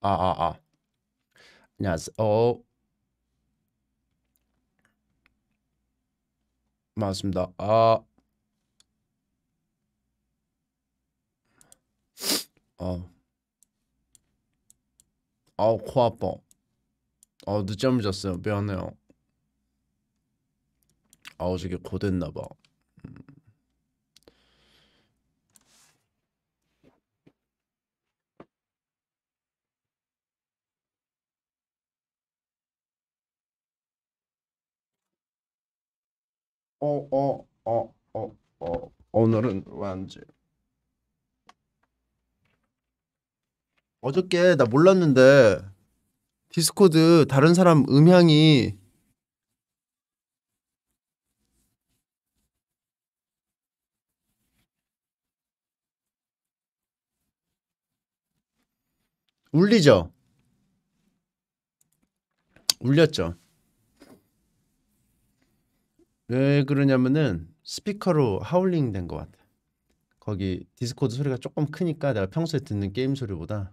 아, 아, 아. 안녕하세요. 어. 맞습니다. 아. 어. 아우, 코 아파. 어, 아, 늦잠을 잤어요. 미안해요. 아우, 저게 고됐나 봐. 어, 어, 어, 어, 어. 오늘은 완지 어저께 나 몰랐는데 디스코드 다른 사람 음향이 울리죠? 울렸죠? 왜 그러냐면은 스피커로 하울링 된 것 같아. 거기 디스코드 소리가 조금 크니까 내가 평소에 듣는 게임 소리보다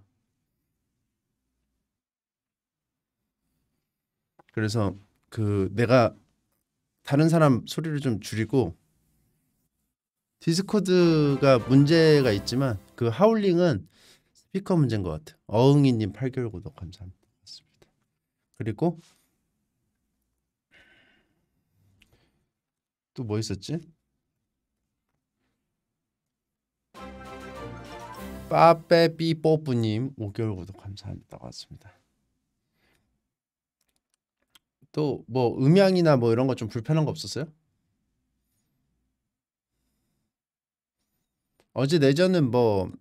그래서 그 내가 다른 사람 소리를 좀 줄이고 디스코드가 문제가 있지만 그 하울링은 스피커 문제인 것 같아. 어흥이님 8개월 구독 감사합니다. 그리고 또뭐 있었지? 빠빼삐뽀뿌님 5개월 구독 감사합니다. 고맙습니다. 또 뭐 음향이나 뭐 이런 거 좀 불편한 거 없었어요? 어제 내전은 뭐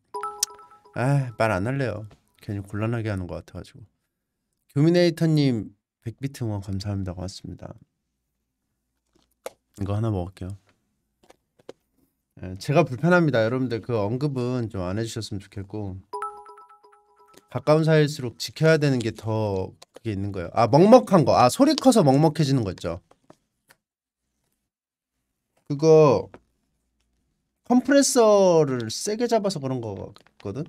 말 안 할래요. 괜히 곤란하게 하는 것 같아가지고 교미네이터님 백비트 응원 감사합니다. 고맙습니다. 이거 하나 먹을게요. 예, 제가 불편합니다. 여러분들 그 언급은 좀 안 해주셨으면 좋겠고 가까운 사이일수록 지켜야 되는 게 더 그게 있는 거예요. 아 먹먹한 거. 아 소리 커서 먹먹해지는 거 있죠. 그거 컴프레서를 세게 잡아서 그런 거거든.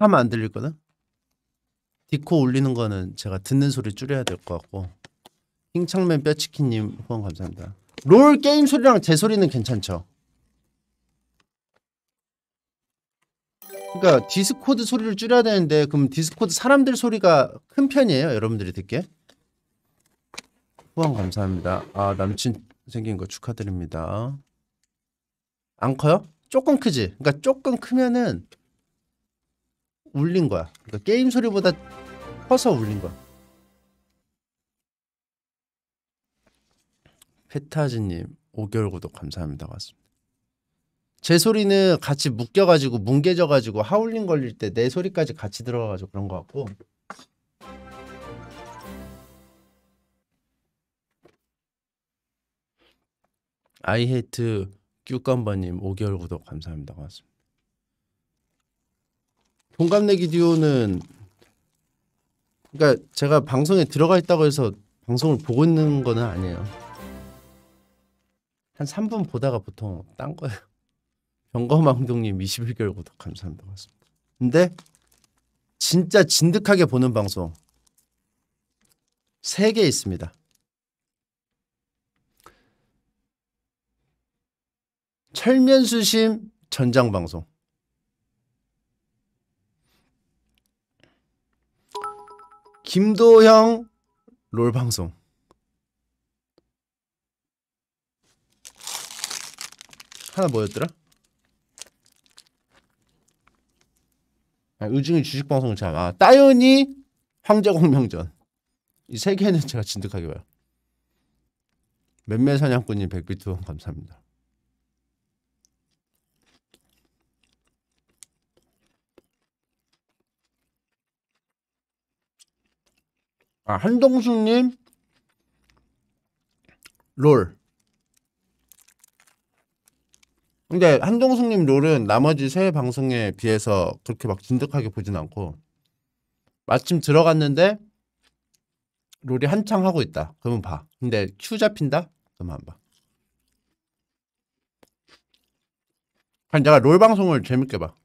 하면 안들릴거든 디코 올리는 거는 제가 듣는 소리 줄여야 될 것 같고. 킹창맨 뼈치킨님 후원 감사합니다. 롤 게임 소리랑 제 소리는 괜찮죠? 그러니까 디스코드 소리를 줄여야 되는데 그럼 디스코드 사람들 소리가 큰 편이에요 여러분들이 듣게 후원 감사합니다 아 남친 생긴 거 축하드립니다 안 커요? 조금 크지? 그러니까 조금 크면은 울린 거야 그러니까 게임 소리보다 커서 울린 거야 페타지님 5개월 구독 감사합니다. 맞습니다. 제 소리는 같이 묶여가지고 뭉개져가지고 하울링 걸릴 때 내 소리까지 같이 들어가가지고 그런 것 같고 아이헤트 큐감바님 5개월 구독 감사합니다. 고맙습니다. 동갑내기 듀오는 그러니까 제가 방송에 들어가 있다고 해서 방송을 보고 있는 거는 아니에요. 한 3분 보다가 보통 딴 거예요. 병거망동님 21개월 구독 감사합니다. 고맙 근데 진짜 진득하게 보는 방송 3개 있습니다. 철면수심 전장방송 김도형 롤방송 하나 뭐였더라? 아, 의중이 주식방송 참. 아, 따연이 황제공명전. 이 세 개는 제가 진득하게 봐요. 몇몇 사냥꾼님 백비투 감사합니다. 아, 한동숙님 롤 근데 한동숙님 롤은 나머지 세 방송에 비해서 그렇게 막 진득하게 보진 않고 마침 들어갔는데 롤이 한창 하고 있다. 그러면 봐. 근데 큐 잡힌다? 그러면 안 봐. 아니 내가 롤 방송을 재밌게 봐.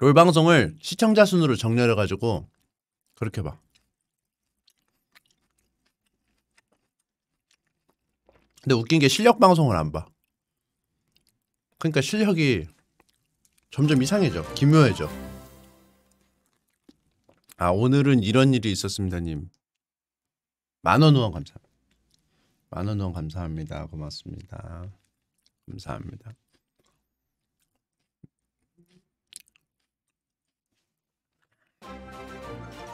롤 방송을 시청자 순으로 정렬해 가지고 그렇게 봐. 근데 웃긴 게 실력 방송을 안 봐. 그러니까 실력이 점점 이상해져. 기묘해져. 아 오늘은 이런 일이 있었습니다님. 만 원 후원 감사. 합니다 만원 후원 감사합니다. 고맙습니다. 감사합니다.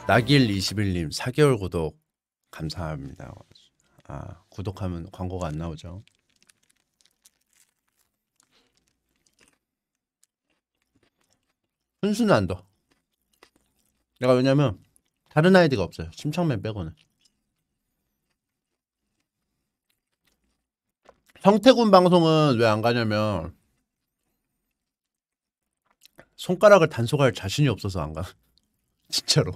나길 21님 4개월 구독 감사합니다. 아 구독하면 광고가 안 나오죠. 순수는안 둬. 내가 왜냐면 다른 아이디가 없어요. 심창맨 빼고는. 성태군 방송은 왜 안 가냐면 손가락을 단속할 자신이 없어서 안 가. 진짜로.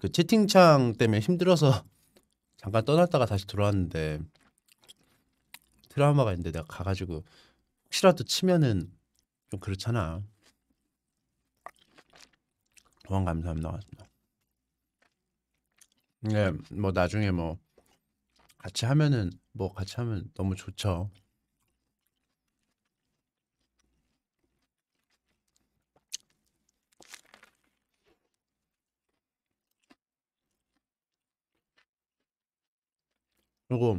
그 채팅창 때문에 힘들어서 잠깐 떠났다가 다시 들어왔는데 드라마가 있는데 내가 가가지고 혹시라도 치면은 좀 그렇잖아. 고맙 감사합니다. 네, 뭐 나중에 뭐 같이 하면은 뭐 같이 하면 너무 좋죠. 그리고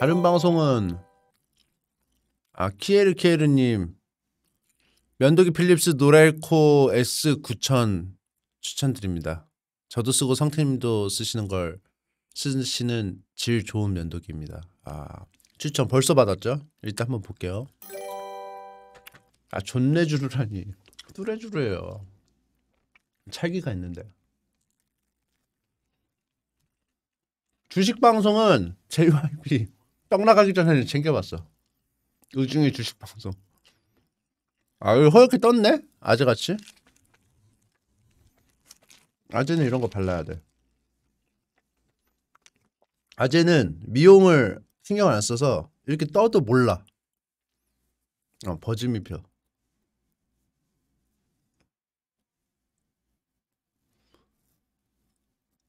다른 방송은 아 키에르케르님 면도기 필립스 노랄코 S9000 추천드립니다. 저도 쓰고 성태님도 쓰시는 걸 쓰시는 질 좋은 면도기입니다. 아 추천 벌써 받았죠? 일단 한번 볼게요. 아존내주르라니뚜레주르예요 찰기가 있는데. 주식 방송은 JYP 떡 나가기 전에 챙겨봤어. 의중의 주식 방송. 아유 허옇게 떴네 아재같이. 아재는 이런 거 발라야 돼. 아재는 미용을 신경 안 써서 이렇게 떠도 몰라. 어, 버짐이 펴.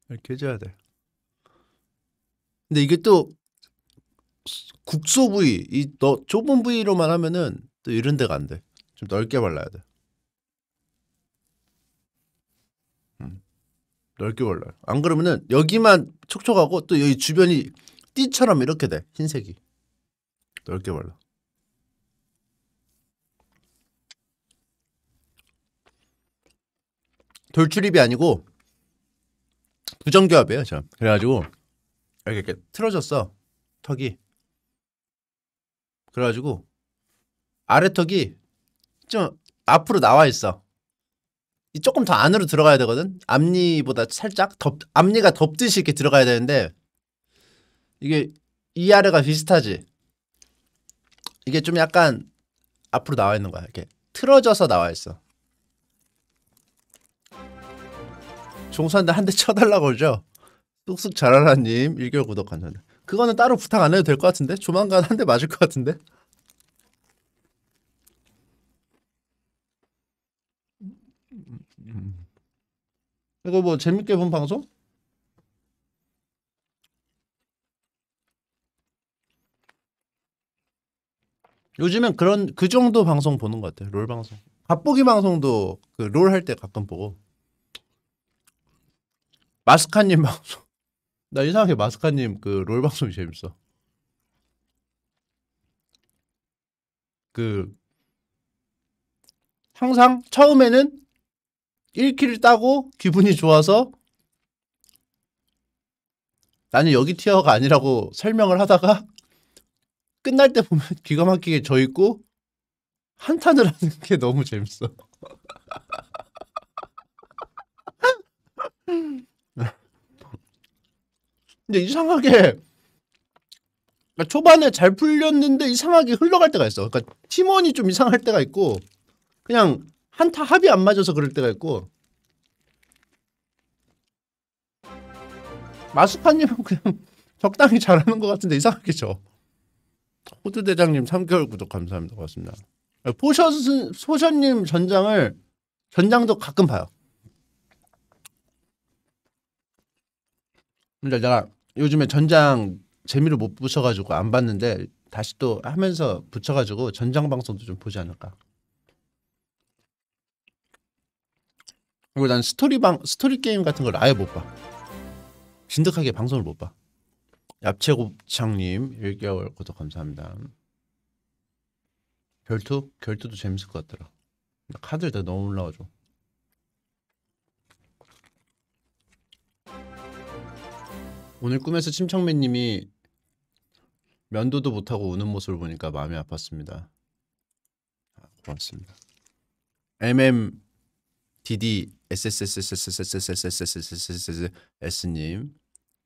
이렇게 해줘야 돼. 근데 이게 또 국소 부위 이 더 좁은 부위로만 하면은 또 이런 데가 안 돼. 좀 넓게 발라야 돼. 음. 넓게 발라요. 안 그러면은 여기만 촉촉하고 또 여기 주변이 띠처럼 이렇게 돼. 흰색이. 넓게 발라. 돌출입이 아니고 부정교합이에요, 저. 그래가지고 이렇게, 이렇게 틀어졌어 턱이. 그래가지고 아래턱이 좀 앞으로 나와 있어. 조금 더 안으로 들어가야 되거든. 앞니보다 살짝 덮 앞니가 덮듯이 이렇게 들어가야 되는데 이게 이 아래가 비슷하지. 이게 좀 약간 앞으로 나와 있는 거야. 이렇게 틀어져서 나와 있어. 종수한테 한대 쳐달라고 그러죠. 쑥쑥 자라라님 1개월 구독 감사합니다. 그거는 따로 부탁 안 해도 될 것 같은데? 조만간 한대 맞을 것 같은데? 이거 뭐 재밌게 본 방송? 요즘엔 그런 그 정도 방송 보는 것 같아요. 롤 방송. 갑보기 방송도 그 롤 할 때 가끔 보고. 마스카님 방송. 나 이상하게 마스카님 그 롤 방송이 재밌어. 그 항상 처음에는 1킬을 따고 기분이 좋아서 나는 여기 티어가 아니라고 설명을 하다가 끝날 때 보면 기가 막히게 져 있고 한탄을 하는 게 너무 재밌어. 근데 이상하게 그러니까 초반에 잘 풀렸는데 이상하게 흘러갈 때가 있어. 그러니까 팀원이 좀 이상할 때가 있고 그냥 한타 합이 안 맞아서 그럴 때가 있고 마스파님은 그냥 적당히 잘하는 것 같은데 이상하게 죠 호두 대장님 3개월 구독 감사합니다. 고맙습니다. 포션 소션님 전장을 전장도 가끔 봐요. 근데 내가 요즘에 전장 재미를 못 붙여가지고 안 봤는데 다시 또 하면서 붙여가지고 전장 방송도 좀 보지 않을까. 그리고 난 스토리 방 스토리 게임 같은 걸 아예 못 봐. 진득하게 방송을 못 봐. 얍채곱창님 1개월 구독 감사합니다. 결투 결투도 재밌을 것 같더라. 카드를 다 너무 올라와줘. 오늘 꿈에서 침착맨님이 면도도 못하고 우는 모습을 보니까 마음이 아팠습니다. 아, 고맙습니다. MM DD SSSSSSSSSSSSS님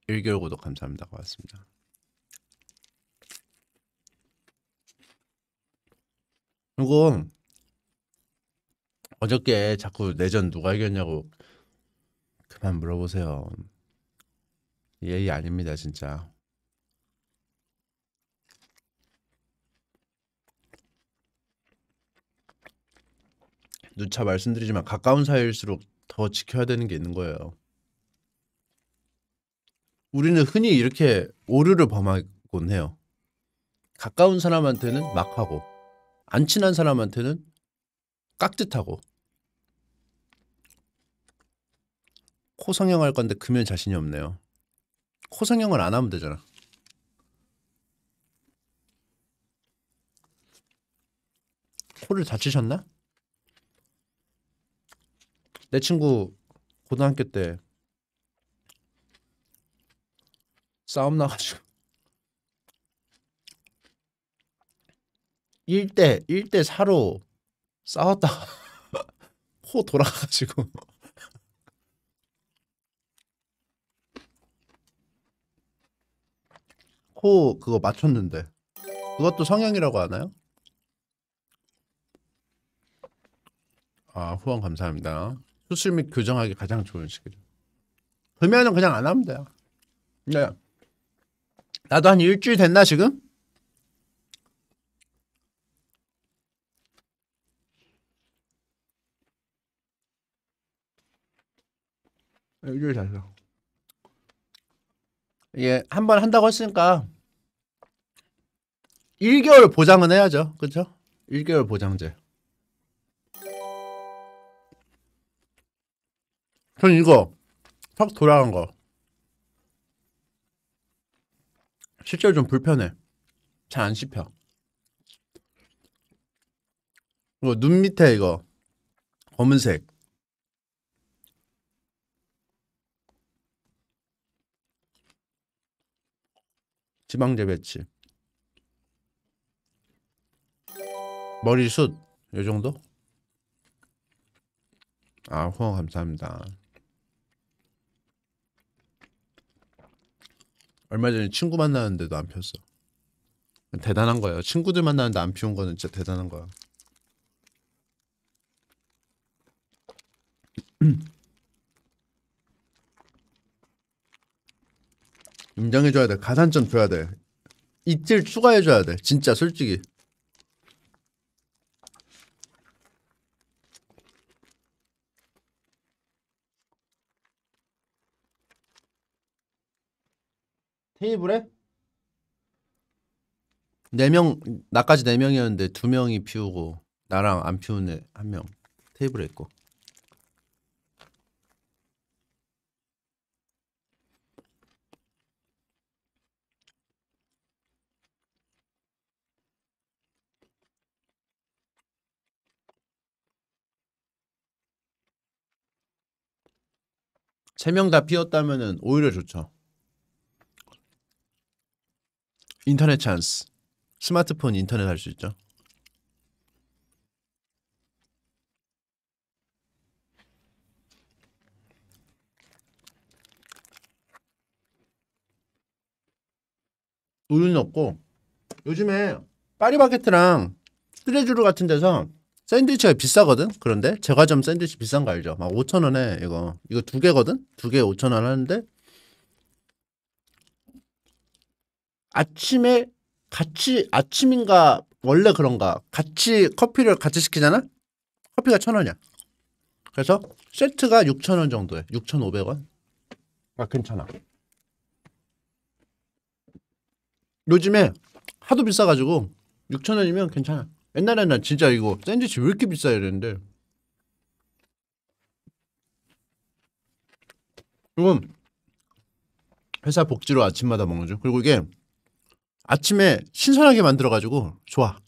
1개월 구독 감사합니다. 고맙습니다. 이거 어저께 자꾸 내전 누가 이겼냐고 그만 물어보세요. 예의 아닙니다 진짜 누차 말씀드리지만 가까운 사이일수록 더 지켜야 되는 게 있는 거예요 우리는 흔히 이렇게 오류를 범하곤 해요 가까운 사람한테는 막 하고 안 친한 사람한테는 깍듯하고 코성형할 건데 금연 자신이 없네요 코성형을 안 하면 되잖아. 코를 다치셨나? 내 친구 고등학교 때 싸움 나가지고 1대 1대 4로 싸웠다 코 돌아가지고 가코 그거 맞췄는데 그것도 성향이라고 하나요? 아 후원 감사합니다. 수술 및 교정하기 가장 좋은 시기죠. 그러면은 그냥 안 하면 돼요. 네. 나도 한 일주일 됐나 지금? 일주일 됐어. 예, 한 번 한다고 했으니까 1개월 보장은 해야죠. 그렇죠? 1개월 보장제. 전 이거 턱 돌아간 거 실제로 좀 불편해. 잘 안 씹혀. 이거 눈 밑에 이거 검은색 지방재 배치 머리숱 요 정도? 아 후원 감사합니다 얼마 전에 친구 만나는데도 안 폈어 대단한 거예요 친구들 만나는데 안 피운 거는 진짜 대단한 거야 인정해줘야 돼. 가산점 줘야 돼. 이틀 추가해줘야 돼. 진짜 솔직히. 테이블에? 4명, 나까지 4명이었는데 2명이 피우고 나랑 안 피우는 애 1명 테이블에 있고 세명 다피웠다면은 오히려 좋죠. 인터넷 찬스. 스마트폰 인터넷 할 수 있죠. 우유는 없고 요즘에 파리바게트랑 트레주르 같은 데서 샌드위치가 비싸거든? 그런데 제과점 샌드위치 비싼 거 알죠? 막 5천원에 이거 이거 두 개거든? 두개 5천원 하는데 아침에 같이 아침인가 원래 그런가 같이 커피를 같이 시키잖아? 커피가 천원이야 그래서 세트가 6천원 정도에 6,500원 아 괜찮아 요즘에 하도 비싸가지고 6천원이면 괜찮아 옛날에는 진짜 이거 샌드위치 왜 이렇게 비싸 이랬는데 이건 회사 복지로 아침마다 먹는 중. 그리고 이게 아침에 신선하게 만들어가지고 좋아.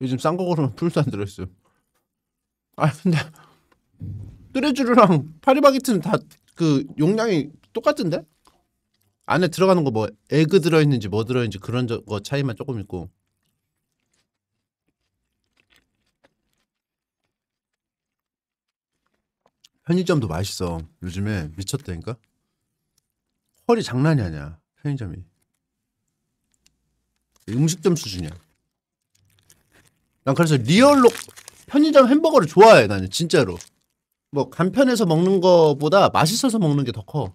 요즘 싼거 고르면 풀안 들어있어요. 아 근데 뚜레쥬르랑 파리바게트는 다 그 용량이 똑같은데? 안에 들어가는 거 뭐 에그 들어있는지 뭐 들어있는지 그런 저, 거 차이만 조금 있고 편의점도 맛있어. 요즘에 미쳤다니까? 허리 장난이 아니야. 편의점이. 음식점 수준이야. 난 그래서 리얼로 편의점 햄버거를 좋아해 나는 진짜로. 뭐 간편해서 먹는 거보다 맛있어서 먹는 게 더 커.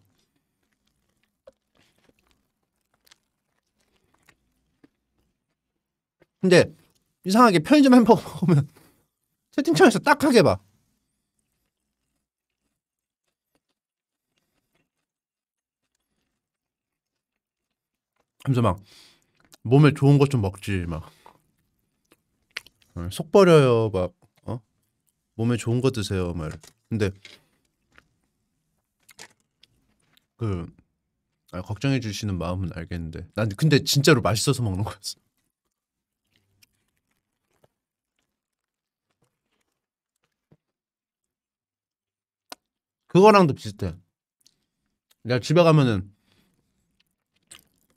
근데 이상하게 편의점 햄버거 먹으면 채팅창에서 딱하게 봐. 하면서 막 몸에 좋은 것 좀 먹지 막 어, 속 버려요 막 어? 몸에 좋은 거 드세요 막이렇 근데 그 아, 걱정해 주시는 마음은 알겠는데 난 근데 진짜로 맛있어서 먹는 거였어. 그거랑도 비슷해. 내가 집에 가면은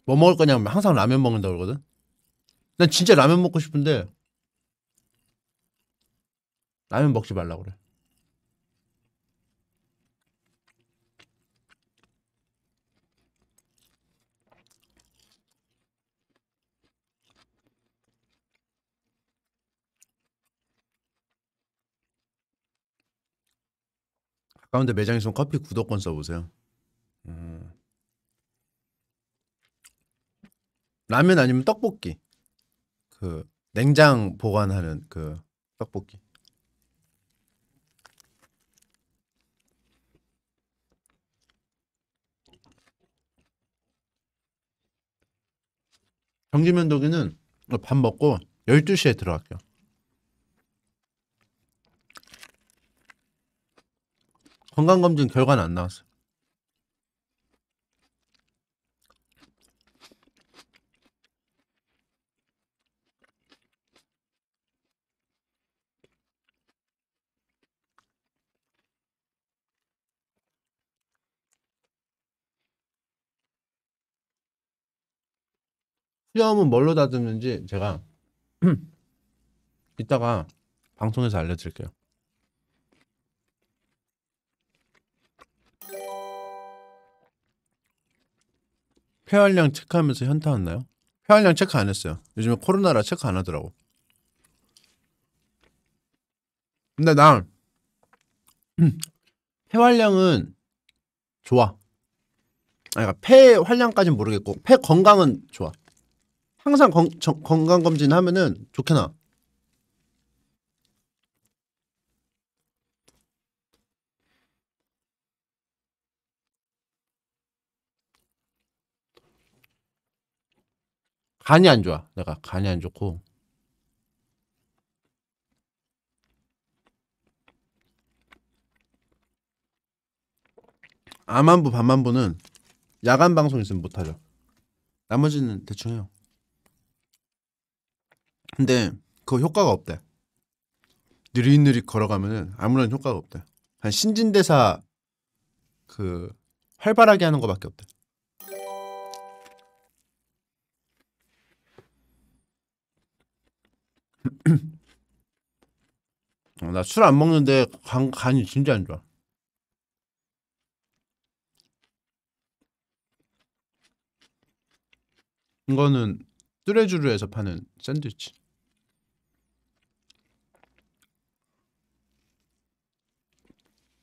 뭐 먹을 거냐면 항상 라면 먹는다 그러거든. 난 진짜 라면 먹고 싶은데 라면 먹지 말라 그래. 가운데 매장 있으면 커피 구독권 써보세요. 음. 라면 아니면 떡볶이. 그 냉장 보관하는 그 떡볶이. 정기면도기는 밥 먹고 12시에 들어갈게요. 건강검진 결과는 안 나왔어요. 필요험은 뭘로 다듬는지 제가 음. 이따가 방송에서 알려드릴게요. 폐활량 체크하면서 현타 왔나요? 폐활량 체크 안 했어요. 요즘에 코로나라 체크 안 하더라고. 근데 나 폐활량은 좋아. 아니, 그러니까 폐 활량까지는 모르겠고 폐 건강은 좋아. 항상 건, 건강 검진 하면은 좋게나. 간이 안 좋아. 내가 간이 안 좋고. 암만부 반만부는 야간 방송 있으면 못하죠. 나머지는 대충 해요. 근데 그 효과가 없대. 느릿느릿 걸어가면은 아무런 효과가 없대. 한 신진대사 그 활발하게 하는 거밖에 없대. 어, 나술 안 먹는데 간, 간이 진짜 안 좋아. 이거는 뚜레쥬르에서 파는 샌드위치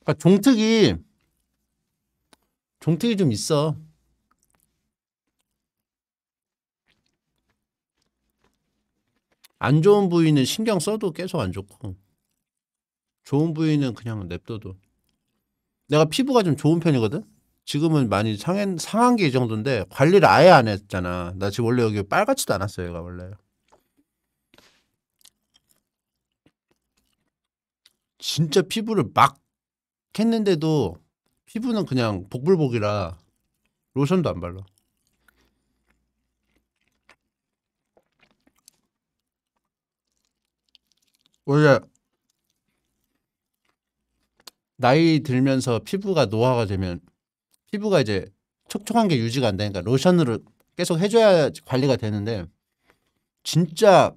그러니까 종특이 종특이 좀 있어 안 좋은 부위는 신경 써도 계속 안 좋고 좋은 부위는 그냥 냅둬도 내가 피부가 좀 좋은 편이거든 지금은 많이 상한 상한 게 이 정도인데 관리를 아예 안 했잖아. 나 지금 원래 여기 빨갛지도 않았어요, 얘가 원래. 진짜 피부를 막 했는데도 피부는 그냥 복불복이라 로션도 안 발라. 원래 나이 들면서 피부가 노화가 되면 피부가 이제 촉촉한 게 유지가 안 되니까 로션으로 계속 해줘야 관리가 되는데 진짜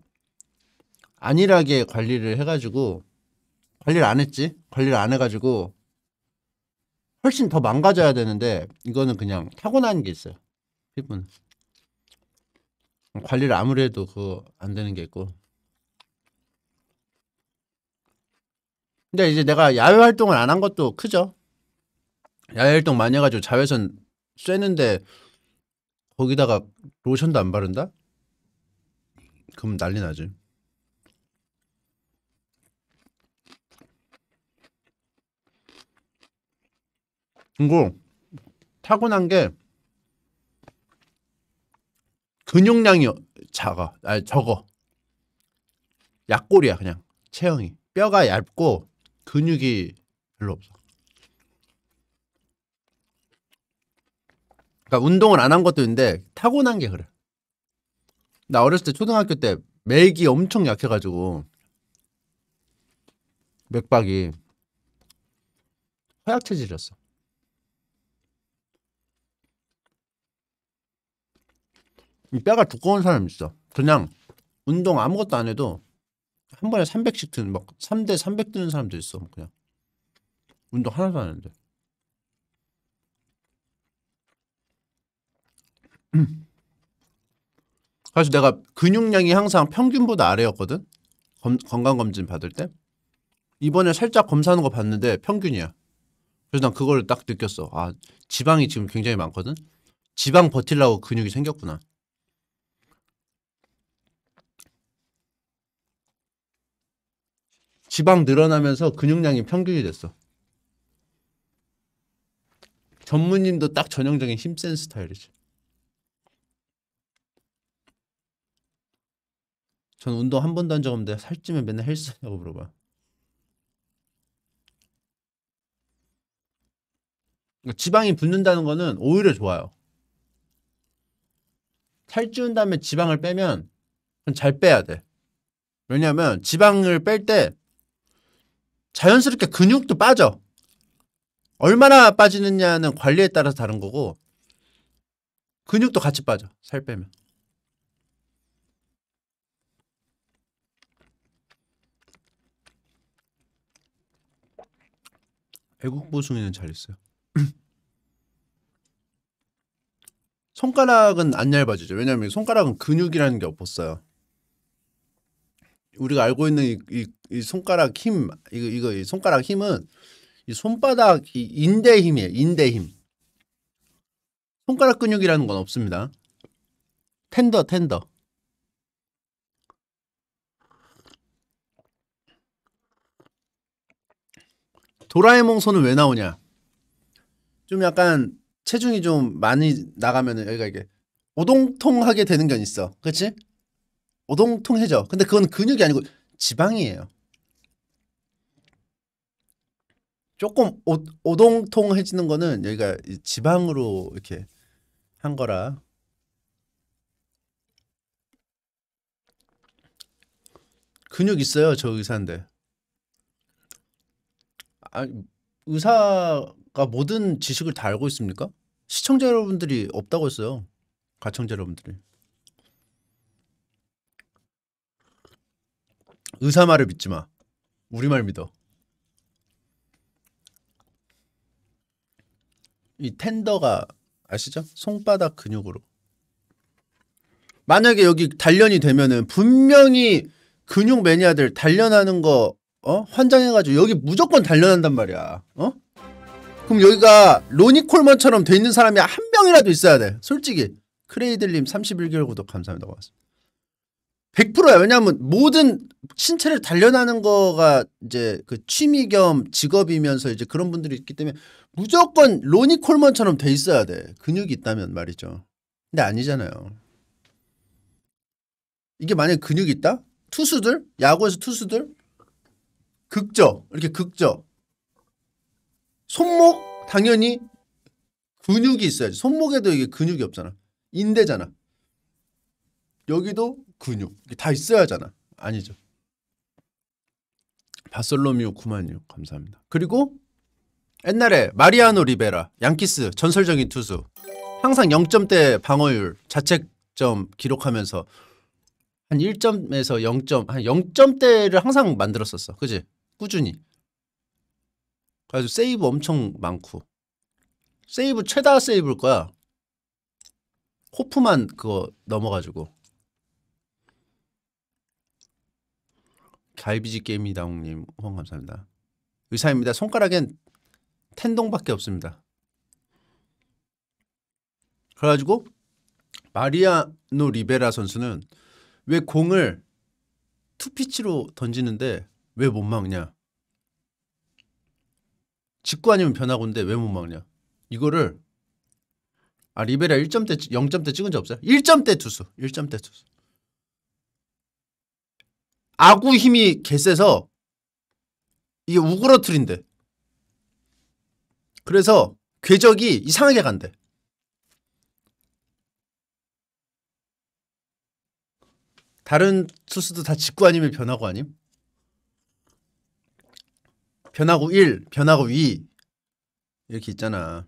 안일하게 관리를 해가지고 관리를 안 했지 관리를 안 해가지고 훨씬 더 망가져야 되는데 이거는 그냥 타고난 게 있어요 피부는 관리를 아무리 해도 그거 안 되는 게 있고 근데 이제 내가 야외 활동을 안 한 것도 크죠 야외 활동 많이 해가지고 자외선 쐬는데 거기다가 로션도 안 바른다? 그럼 난리 나지. 그리고 타고난 게 근육량이 작아, 아니 적어. 약골이야 그냥 체형이. 뼈가 얇고 근육이 별로 없어. 그러니까 운동을 안 한 것도 있는데 타고난 게 그래. 나 어렸을 때 초등학교 때 맥이 엄청 약해가지고 맥박이 허약 체질이었어. 이 뼈가 두꺼운 사람 있어. 그냥 운동 아무것도 안 해도 한 번에 300씩 드는 막 3대 300 드는 사람도 있어. 그냥 운동 하나도 안했는데 음. 사실 내가 근육량이 항상 평균보다 아래였거든. 검, 건강검진 받을 때. 이번에 살짝 검사하는 거 봤는데 평균이야. 그래서 난 그걸 딱 느꼈어. 아, 지방이 지금 굉장히 많거든. 지방 버틸라고 근육이 생겼구나. 지방 늘어나면서 근육량이 평균이 됐어. 전무님도 딱 전형적인 힘센 스타일이지. 전 운동 한 번도 한 적 없는데 살찌면 맨날 헬스냐고 물어봐. 그러니까 지방이 붙는다는 거는 오히려 좋아요. 살찌운 다음에 지방을 빼면 잘 빼야 돼. 왜냐면 하 지방을 뺄 때 자연스럽게 근육도 빠져. 얼마나 빠지느냐는 관리에 따라서 다른 거고 근육도 같이 빠져. 살 빼면. 애국 어. 보수에는 잘했어요. 손가락은 안 얇아지죠. 왜냐하면 손가락은 근육이라는 게 없었어요. 우리가 알고 있는 이, 이, 이 손가락 힘, 이거 이거 이 손가락 힘은 이 손바닥 이 인대 힘이에요. 인대 힘. 손가락 근육이라는 건 없습니다. 텐더 텐더. 도라에몽 손은 왜 나오냐? 좀 약간 체중이 좀 많이 나가면은 여기가 이게 오동통하게 되는 게 있어. 그렇지? 오동통해져. 근데 그건 근육이 아니고 지방이에요. 조금 오, 오동통해지는 거는 여기가 지방으로 이렇게 한 거라 근육 있어요 저 의사인데 아니, 의사가 모든 지식을 다 알고 있습니까? 시청자 여러분들이 없다고 했어요. 가청자 여러분들이. 의사 말을 믿지 마. 우리 말 믿어. 이 텐더가 아시죠? 손바닥 근육으로. 만약에 여기 단련이 되면은 분명히 근육 매니아들 단련하는 거 어? 환장해가지고 여기 무조건 단련한단 말이야. 어? 그럼 여기가 로니 콜먼처럼 돼 있는 사람이 한 명이라도 있어야 돼. 솔직히. 크레이들님 31개월 구독 감사합니다. 고맙습니다. 100%야. 왜냐하면 모든 신체를 단련하는 거가 이제 그 취미 겸 직업이면서 이제 그런 분들이 있기 때문에 무조건 로니 콜먼처럼 돼 있어야 돼. 근육이 있다면 말이죠. 근데 아니잖아요. 이게 만약에 근육이 있다? 투수들? 야구에서 투수들? 극저 이렇게 극저 손목 당연히 근육이 있어야지 손목에도 이게 근육이 없잖아 인대잖아 여기도 근육 다 있어야 하잖아 아니죠 바솔로미오 구만유 감사합니다 그리고 옛날에 마리아노 리베라 양키스 전설적인 투수 항상 0점대 방어율 자책점 기록하면서 한 1점에서 0점 한 0점대를 항상 만들었었어 그지 꾸준히. 그래서 세이브 엄청 많고. 세이브 최다 세이브일 거야. 호프만 그거 넘어가지고. 갈비지 게임이다 홍님 후원 감사합니다. 의사입니다. 손가락엔 텐동밖에 없습니다. 그래가지고 마리아노 리베라 선수는 왜 공을 투피치로 던지는데 왜못 막냐? 직구 아니면 변화고인데 왜 못 막냐? 이거를 아 리베라 1점대 0점대 찍은 적 없어요? 1점대 투수 1점대 투수 아구 힘이 개세서 이게 우그러트린데 그래서 궤적이 이상하게 간대 다른 투수도 다 직구 아니면 변화구 아님? 변화구 1, 변화구 2 이렇게 있잖아.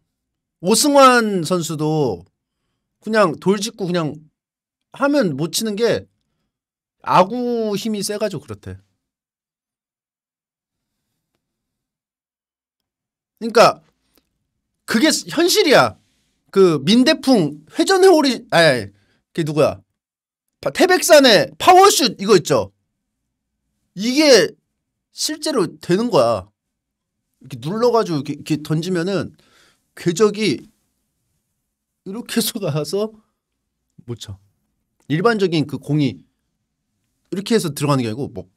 오승환 선수도 그냥 돌직구 그냥 하면 못 치는 게 아구 힘이 세가지고 그렇대. 그러니까 그게 현실이야. 그 민대풍 회전회오리 아니, 그게 누구야? 태백산의 파워슛 이거 있죠. 이게 실제로 되는 거야. 이렇게 눌러가지고 이렇게, 이렇게 던지면은 궤적이 이렇게 쏟아서 못 쳐. 일반적인 그 공이 이렇게 해서 들어가는 게 아니고 뭐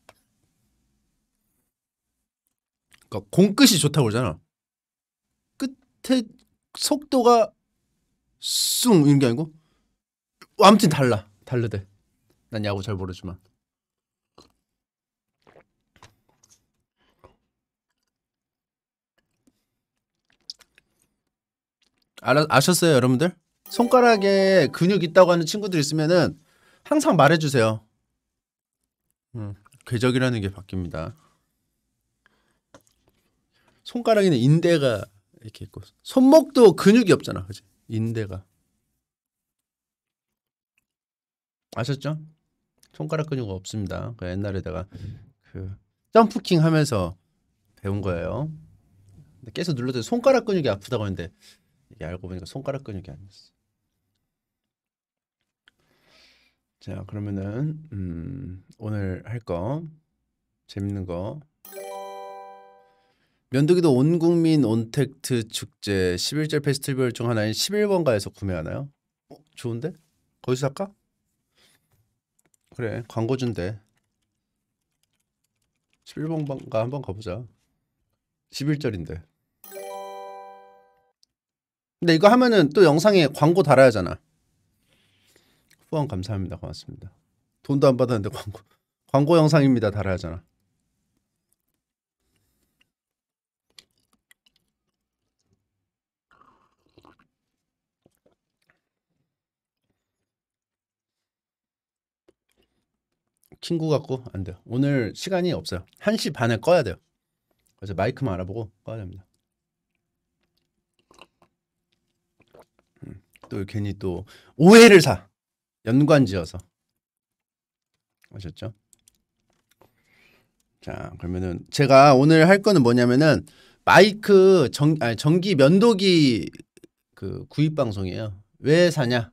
그러니까 공 끝이 좋다고 그러잖아. 끝에 속도가 쑥 이런 게 아니고 아무튼 달라. 달르대. 난 야구 잘 모르지만. 알아, 아셨어요, 여러분들? 손가락에 근육 있다고 하는 친구들 있으면은 항상 말해주세요. 음, 궤적이라는 게 바뀝니다. 손가락에는 인대가 이렇게 있고 손목도 근육이 없잖아, 그지? 인대가 아셨죠? 손가락 근육 없습니다. 그 옛날에다가 그 점프킹 하면서 배운 거예요. 계속 눌러도 손가락 근육이 아프다고 했는데 야, 알고 보니까 손가락 근육이 아니었어. 자 그러면은 음, 오늘 할 거 재밌는 거 면도기도 온국민 온택트 축제 11절 페스티벌 중 하나인 11번가에서 구매하나요? 어, 좋은데? 거기서 살까? 그래 광고준대 11번가 한번 가보자 11절인데 근데 이거 하면은 또 영상에 광고 달아야 하잖아. 후원 감사합니다. 고맙습니다. 돈도 안 받았는데 광고 광고 영상입니다. 달아야 하잖아. 친구 같고 안 돼요. 오늘 시간이 없어요. 1시 반에 꺼야 돼요. 그래서 마이크만 알아보고 꺼야 됩니다. 또 괜히 또 오해를 사 연관지어서 아셨죠? 자 그러면은 제가 오늘 할 거는 뭐냐면은 마이크 정 아니, 전기 면도기 그 구입 방송이에요. 왜 사냐?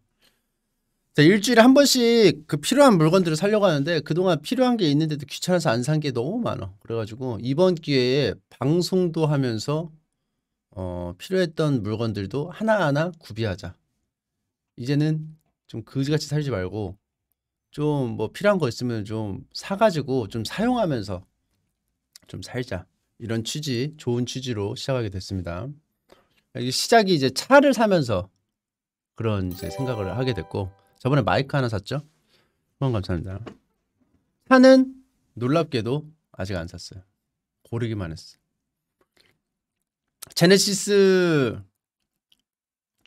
자, 일주일에 한 번씩 그 필요한 물건들을 사려고 하는데 그동안 필요한 게 있는데도 귀찮아서 안 산 게 너무 많아. 그래가지고 이번 기회에 방송도 하면서 어, 필요했던 물건들도 하나하나 구비하자. 이제는 좀 그지같이 살지 말고 좀 뭐 필요한 거 있으면 좀 사가지고 좀 사용하면서 좀 살자 이런 취지 좋은 취지로 시작하게 됐습니다. 이게 시작이 이제 차를 사면서 그런 이제 생각을 하게 됐고 저번에 마이크 하나 샀죠? 너무 감사합니다. 차는 놀랍게도 아직 안 샀어요. 고르기만 했어. 제네시스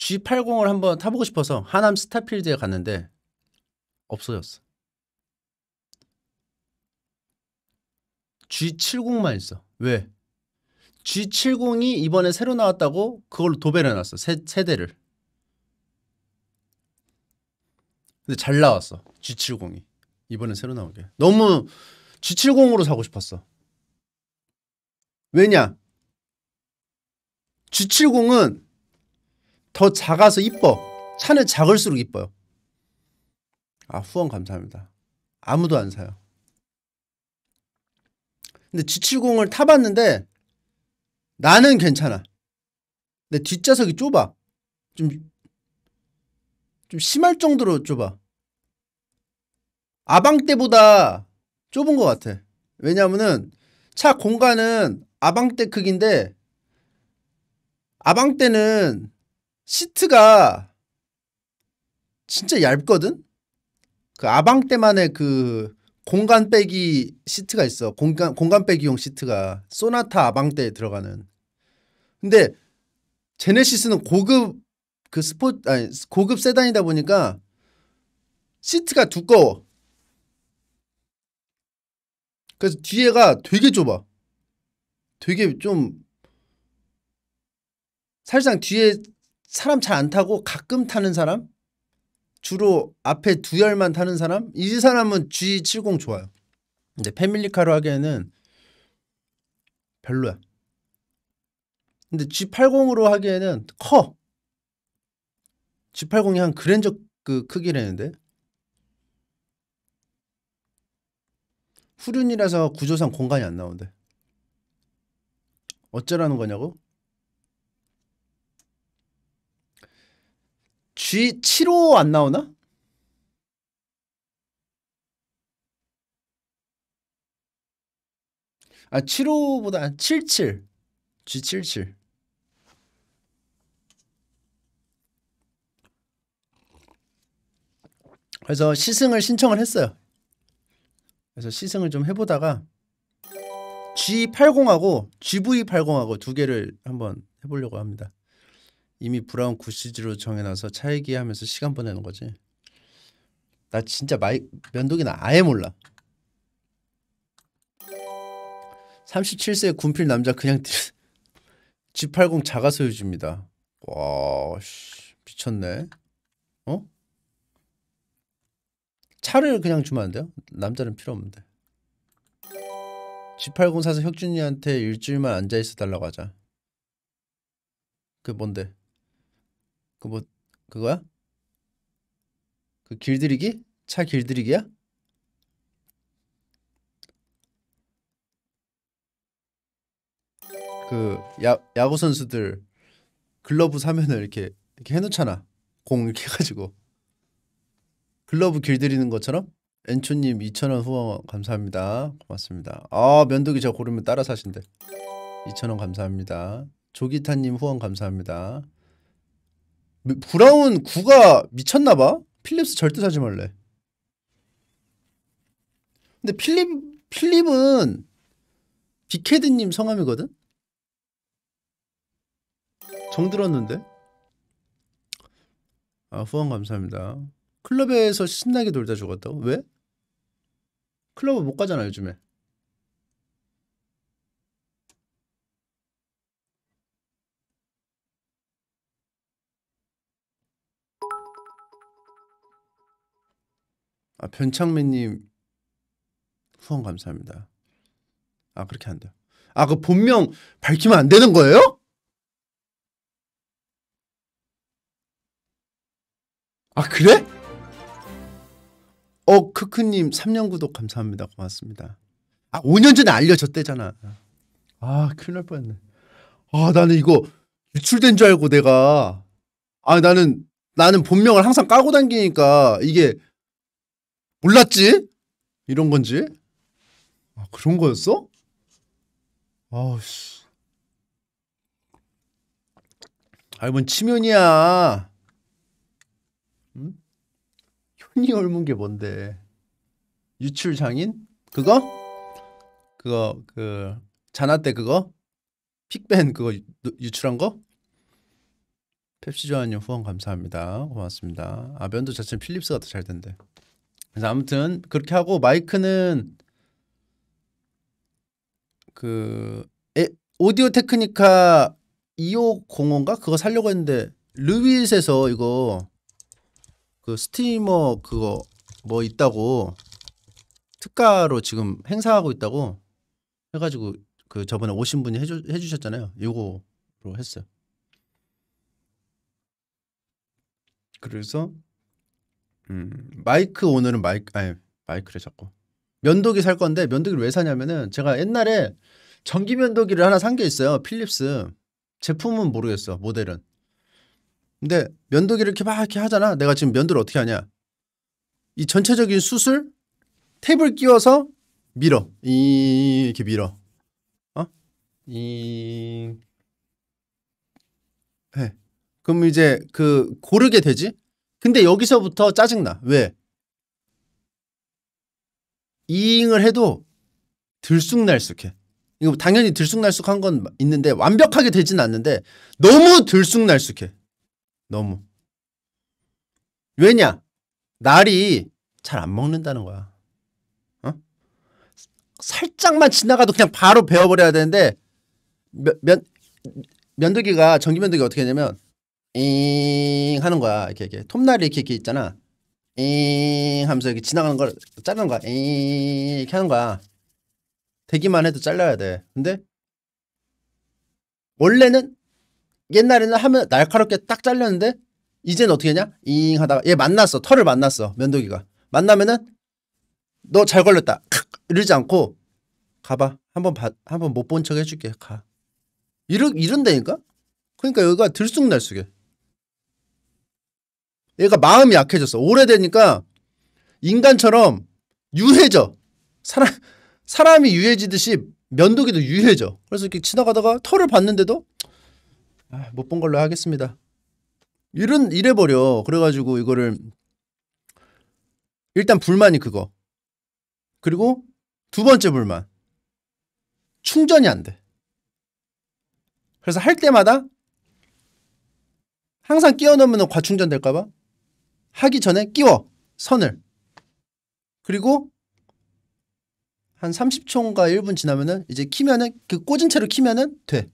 G80을 한번 타보고 싶어서 하남 스타필드에 갔는데 없어졌어. G70만 있어. 왜? G70이 이번에 새로 나왔다고 그걸로 도배를 해놨어. 세, 세대를. 근데 잘 나왔어. G70이. 이번에 새로 나온 게. 너무 G70으로 사고 싶었어. 왜냐? G70은 더 작아서 이뻐. 차는 작을수록 이뻐요. 아 후원 감사합니다. 아무도 안 사요. 근데 G70을 타봤는데 나는 괜찮아. 근데 뒷좌석이 좁아. 좀, 좀 심할 정도로 좁아. 아방 때보다 좁은 것 같아. 왜냐면은 차 공간은 아방 때 크기인데 아방 때는 시트가 진짜 얇거든? 그 아방 때만의 그 공간 빼기 시트가 있어. 공간, 공간 빼기용 시트가. 소나타 아방 때에 들어가는. 근데 제네시스는 고급 그 스포, 아니, 고급 세단이다 보니까 시트가 두꺼워. 그래서 뒤에가 되게 좁아. 되게 좀 살상 뒤에 사람 잘 안 타고 가끔 타는 사람 주로 앞에 두 열만 타는 사람 이 사람은 G70 좋아요. 근데 패밀리카로 하기에는 별로야. 근데 G80으로 하기에는 커. G80이 한 그랜저 그 크기라는데 후륜이라서 구조상 공간이 안 나온대. 어쩌라는 거냐고? G75 안 나오나? 아, 75보다 77. G77. 그래서 시승을 신청을 했어요. 그래서 시승을 좀 해보다가 G80하고 GV80하고 두 개를 한번 해보려고 합니다. 이미 브라운 구시즈로 정해놔서 차일기 하면서 시간 보내는 거지. 나 진짜 마이 면도기는 아예 몰라. 37세 군필 남자 그냥 G80 자가 소유주입니다. 와, 씨, 미쳤네. 어? 차를 그냥 주면 안 돼요? 남자는 필요 없는데. G80 사서 혁준이한테 일주일만 앉아 있어 달라고 하자. 그 뭔데? 그뭐 그거야? 그 길들이기? 차 길들이기야? 그 야, 야구 선수들 글러브 사면은 이렇게 이렇게 해놓잖아 공 이렇게 해가지고 글러브 길들이는 것처럼 엔초님 2천원 후원 감사합니다 고맙습니다 아 면도기 저 고르면 따라 사신대 2천원 감사합니다 조기타님 후원 감사합니다 브라운 구가 미쳤나봐? 필립스 절대 사지 말래 근데 필립, 필립은 비케드님 성함이거든? 정 들었는데? 아 후원 감사합니다 클럽에서 신나게 놀다 죽었다고? 왜? 클럽을 못 가잖아 요즘에 아, 변창민님 후원 감사합니다. 아 그렇게 안돼아그 본명 밝히면 안 되는 거예요? 아 그래? 어 크크님 3년 구독 감사합니다 고맙습니다 아 5년 전에 알려줬대잖아 아 큰일 날 뻔했네 아 나는 이거 유출된 줄 알고 내가 아 나는 나는 본명을 항상 까고 다니니까 이게 몰랐지? 이런 건지? 아, 그런 거였어? 아우씨. 아, 이번 치면이야. 응? 현이 얼문 게 뭔데? 유출 장인? 그거? 그거 그 자나 때 그거? 픽밴 그거 유, 출한 거? 펩시 조아님 후원 감사합니다. 고맙습니다. 아 면도 자체는 필립스가 더 잘 된대. 그래서 아무튼 그렇게 하고 마이크는 그 에, 오디오 테크니카 2505인가 그거 살려고 했는데 르윗에서 이거 그 스티머 그거 뭐 있다고 특가로 지금 행사하고 있다고 해가지고 그 저번에 오신 분이 해주, 해주셨잖아요 요거로 했어요 그래서 음, 마이크 오늘은 마이크 아니 마이크를 자꾸 면도기 살 건데 면도기를 왜 사냐면은 제가 옛날에 전기 면도기를 하나 산 게 있어요 필립스 제품은 모르겠어 모델은 근데 면도기를 이렇게 막 이렇게 하잖아 내가 지금 면도를 어떻게 하냐 이 전체적인 수술 탭을 끼워서 밀어 이 이렇게 밀어 어이 해 그럼 이제 그 고르게 되지 근데 여기서부터 짜증나. 왜? 이잉을 해도 들쑥날쑥해. 이거 당연히 들쑥날쑥한 건 있는데 완벽하게 되진 않는데 너무 들쑥날쑥해. 너무. 왜냐? 날이 잘 안 먹는다는 거야. 어? 살짝만 지나가도 그냥 바로 베어버려야 되는데 면, 면, 면도기가 전기면도기 가 어떻게 되냐면 잉 하는 거야. 이렇게 이렇게 톱날이 이렇게, 이렇게 있잖아. 잉 하면서 이렇게 지나가는 걸 자르는 거야. 잉 이렇게 하는 거야. 되기만 해도 잘라야 돼. 근데 원래는 옛날에는 하면 날카롭게 딱 잘렸는데 이제는 어떻게 하냐? 잉 하다가 얘 만났어. 털을 만났어. 면도기가. 만나면은 너 잘 걸렸다. 이러지 않고 가봐. 한번 봐. 한번 못 본 척 해줄게. 가. 이러 이런다니까? 그러니까 여기가 들쑥날쑥해. 얘가 그러니까 마음이 약해졌어. 오래되니까 인간처럼 유해져. 사람, 사람이 유해지듯이 면도기도 유해져. 그래서 이렇게 지나가다가 털을 봤는데도 아, 못본 걸로 하겠습니다. 이런 이래버려. 그래가지고 이거를 일단 불만이 그거. 그리고 두 번째 불만. 충전이 안 돼. 그래서 할 때마다 항상 끼워 넣으면 과충전 될까봐 하기 전에 끼워 선을 그리고 한 30초인가 1분 지나면은 이제 키면은 그 꽂은 채로 키면은 돼.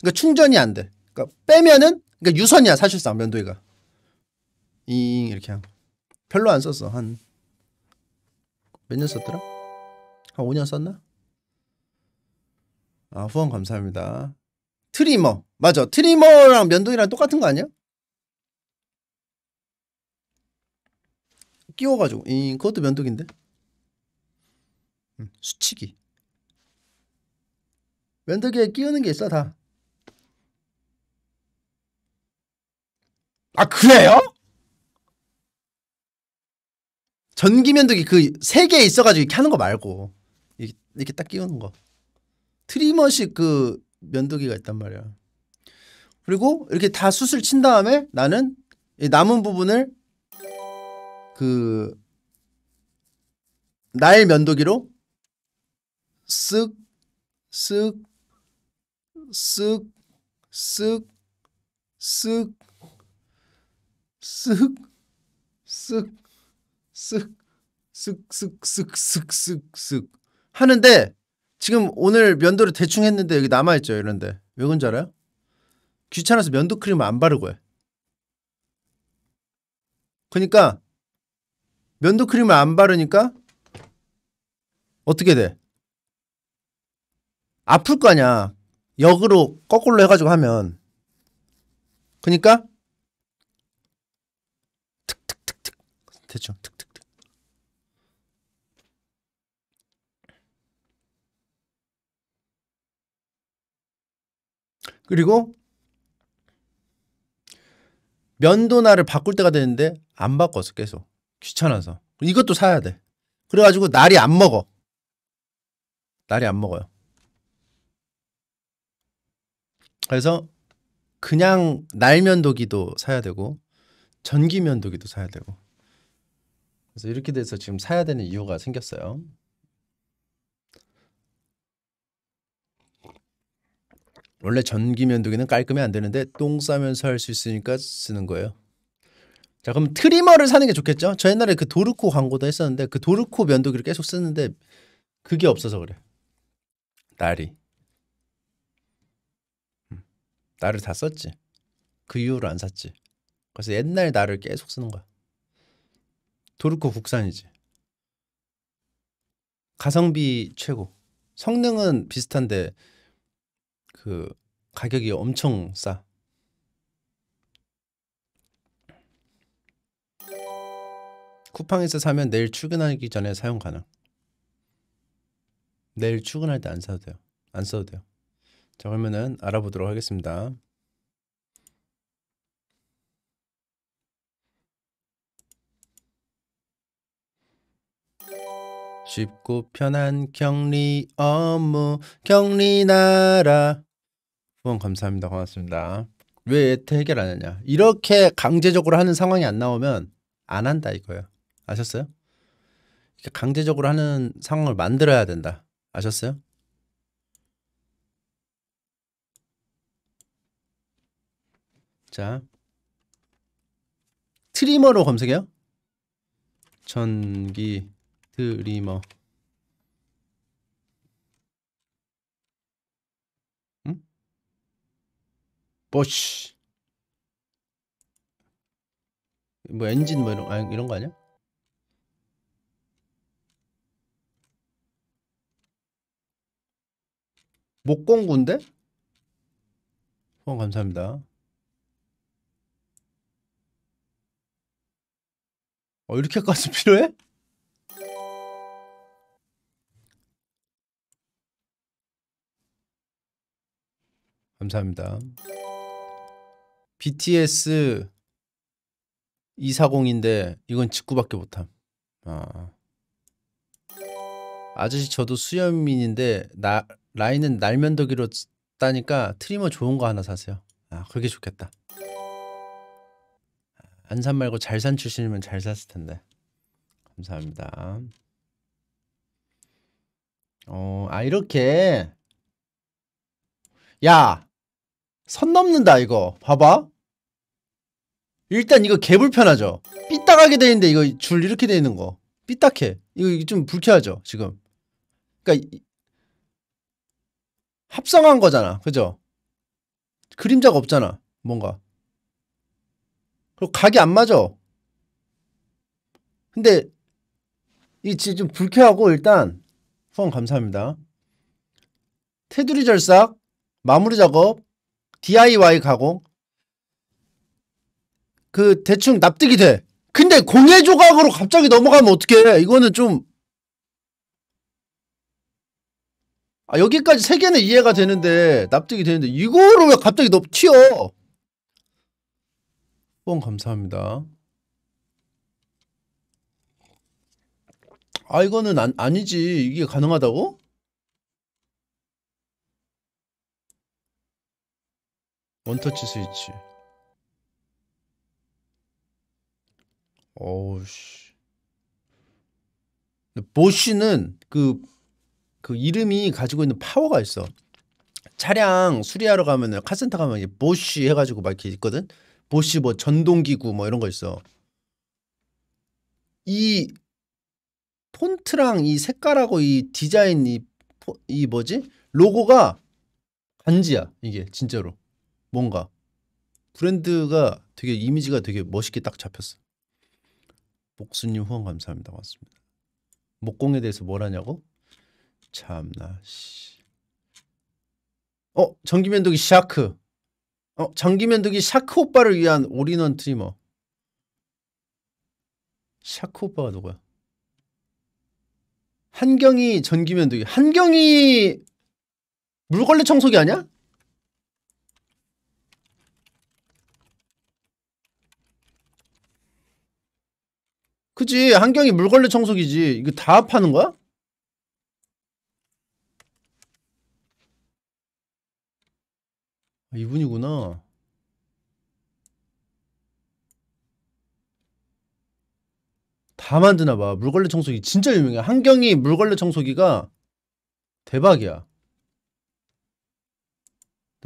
그러니까 충전이 안 돼. 그러니까 빼면은 그러니까 유선이야 사실상 면도기가 이 이렇게 하고 별로 안 썼어 한 몇 년 썼더라? 한 5년 썼나? 아 후원 감사합니다. 트리머 맞아 트리머랑 면도기랑 똑같은 거 아니야? 끼워가지고 이 그것도 면도기인데 음, 수치기 면도기에 끼우는 게 있어 다. 아 그래요? 전기 면도기 그 세 개 있어가지고 이렇게 하는 거 말고 이렇게, 이렇게 딱 끼우는 거 트리머식 그 면도기가 있단 말이야. 그리고 이렇게 다 수술 친 다음에 나는 남은 부분을 그날 면도기로 쓱쓱쓱 쓱 쓱 쓱 쓱 쓱 쓱 쓱 쓱 쓱쓱쓱쓱 하는데 지금 오늘 면도를 대충 했는데 여기 남아있죠 이런데 왜 그런지 알아요? 귀찮아서 면도 크림 안 바르고 해 그러니까 면도 크림을 안 바르니까 어떻게 돼? 아플 거 아니야. 역으로 거꾸로 해가지고 하면. 그니까 틱틱틱틱 대충 틱틱틱 그리고 면도날을 바꿀 때가 되는데 안 바꿨어 계속 귀찮아서. 이것도 사야 돼. 그래가지고 날이 안 먹어. 날이 안 먹어요. 그래서 그냥 날 면도기도 사야 되고 전기 면도기도 사야 되고 그래서 이렇게 돼서 지금 사야 되는 이유가 생겼어요. 원래 전기 면도기는 깔끔히 안 되는데 똥 싸면서 할 수 있으니까 쓰는 거예요. 자 그럼 트리머를 사는 게 좋겠죠? 저 옛날에 그 도르코 광고도 했었는데 그 도르코 면도기를 계속 쓰는데 그게 없어서 그래. 날이 날을 음. 다 썼지. 그 이후로 안 샀지. 그래서 옛날 날을 계속 쓰는 거야. 도르코 국산이지. 가성비 최고. 성능은 비슷한데 그 가격이 엄청 싸. 쿠팡에서 사면 내일 출근하기 전에 사용 가능. 내일 출근할 때 안 사도 돼요. 안 써도 돼요. 자 그러면은 알아보도록 하겠습니다. 쉽고 편한 격리 업무 격리 나라 후원 감사합니다 고맙습니다 왜 해결 안 하냐 이렇게 강제적으로 하는 상황이 안 나오면 안 한다 이거예요 아셨어요? 강제적으로 하는 상황을 만들어야 된다. 아셨어요? 자, 트리머로 검색해요. 전기 트리머. 응? 음? 보쉬. 뭐 엔진 뭐 이런, 아, 이런 거 아니야? 목공군데? 어 감사합니다. 어, 이렇게까지 필요해? 감사합니다. BTS 240인데 이건 직구밖에 못함. 아. 아저씨 저도 수염민인데 나 라인은 날면도기로 따니까 트리머 좋은 거 하나 사세요. 아 그게 좋겠다. 안산 말고 잘산 출신이면 잘 샀을 텐데. 감사합니다. 어, 아 이렇게 야! 선 넘는다 이거 봐봐 일단 이거 개 불편하죠 삐딱하게 되는데 이거 줄 이렇게 되는거 삐딱해 이거 좀 불쾌하죠 지금 그니까 합성한 거잖아. 그죠? 그림자가 없잖아. 뭔가. 그리고 각이 안 맞아. 근데 이좀 불쾌하고 일단 후원 감사합니다. 테두리 절삭, 마무리 작업, DIY 가공 그 대충 납득이 돼. 근데 공예 조각으로 갑자기 넘어가면 어떡해. 이거는 좀아 여기까지 세 개는 이해가 되는데 납득이 되는데 이거를 왜 갑자기 너 튀어? 후원 감사합니다. 아 이거는 안, 아니지 이게 가능하다고? 원터치 스위치 어우씨 보시는 그그 이름이 가지고 있는 파워가 있어. 차량 수리하러 가면은 카센터 가면 이제 보쉬 해가지고 막 이렇게 있거든. 보쉬 뭐 전동기구 뭐 이런 거 있어. 이 폰트랑 이 색깔하고 이 디자인 이, 이 뭐지 로고가 반지야 이게 진짜로 뭔가 브랜드가 되게 이미지가 되게 멋있게 딱 잡혔어. 복수님 후원 감사합니다. 고맙습니다. 목공에 대해서 뭘 하냐고? 참나 씨. 어 전기면도기 샤크. 어 전기면도기 샤크 오빠를 위한 올인원 트리머. 샤크 오빠가 누구야? 한경이 전기면도기. 한경이 물걸레 청소기 아니야? 그지 한경이 물걸레 청소기지 이거 다 파는 거야? 아, 이분이구나. 다 만드나 봐. 물걸레 청소기 진짜 유명해. 한경이 물걸레 청소기가 대박이야.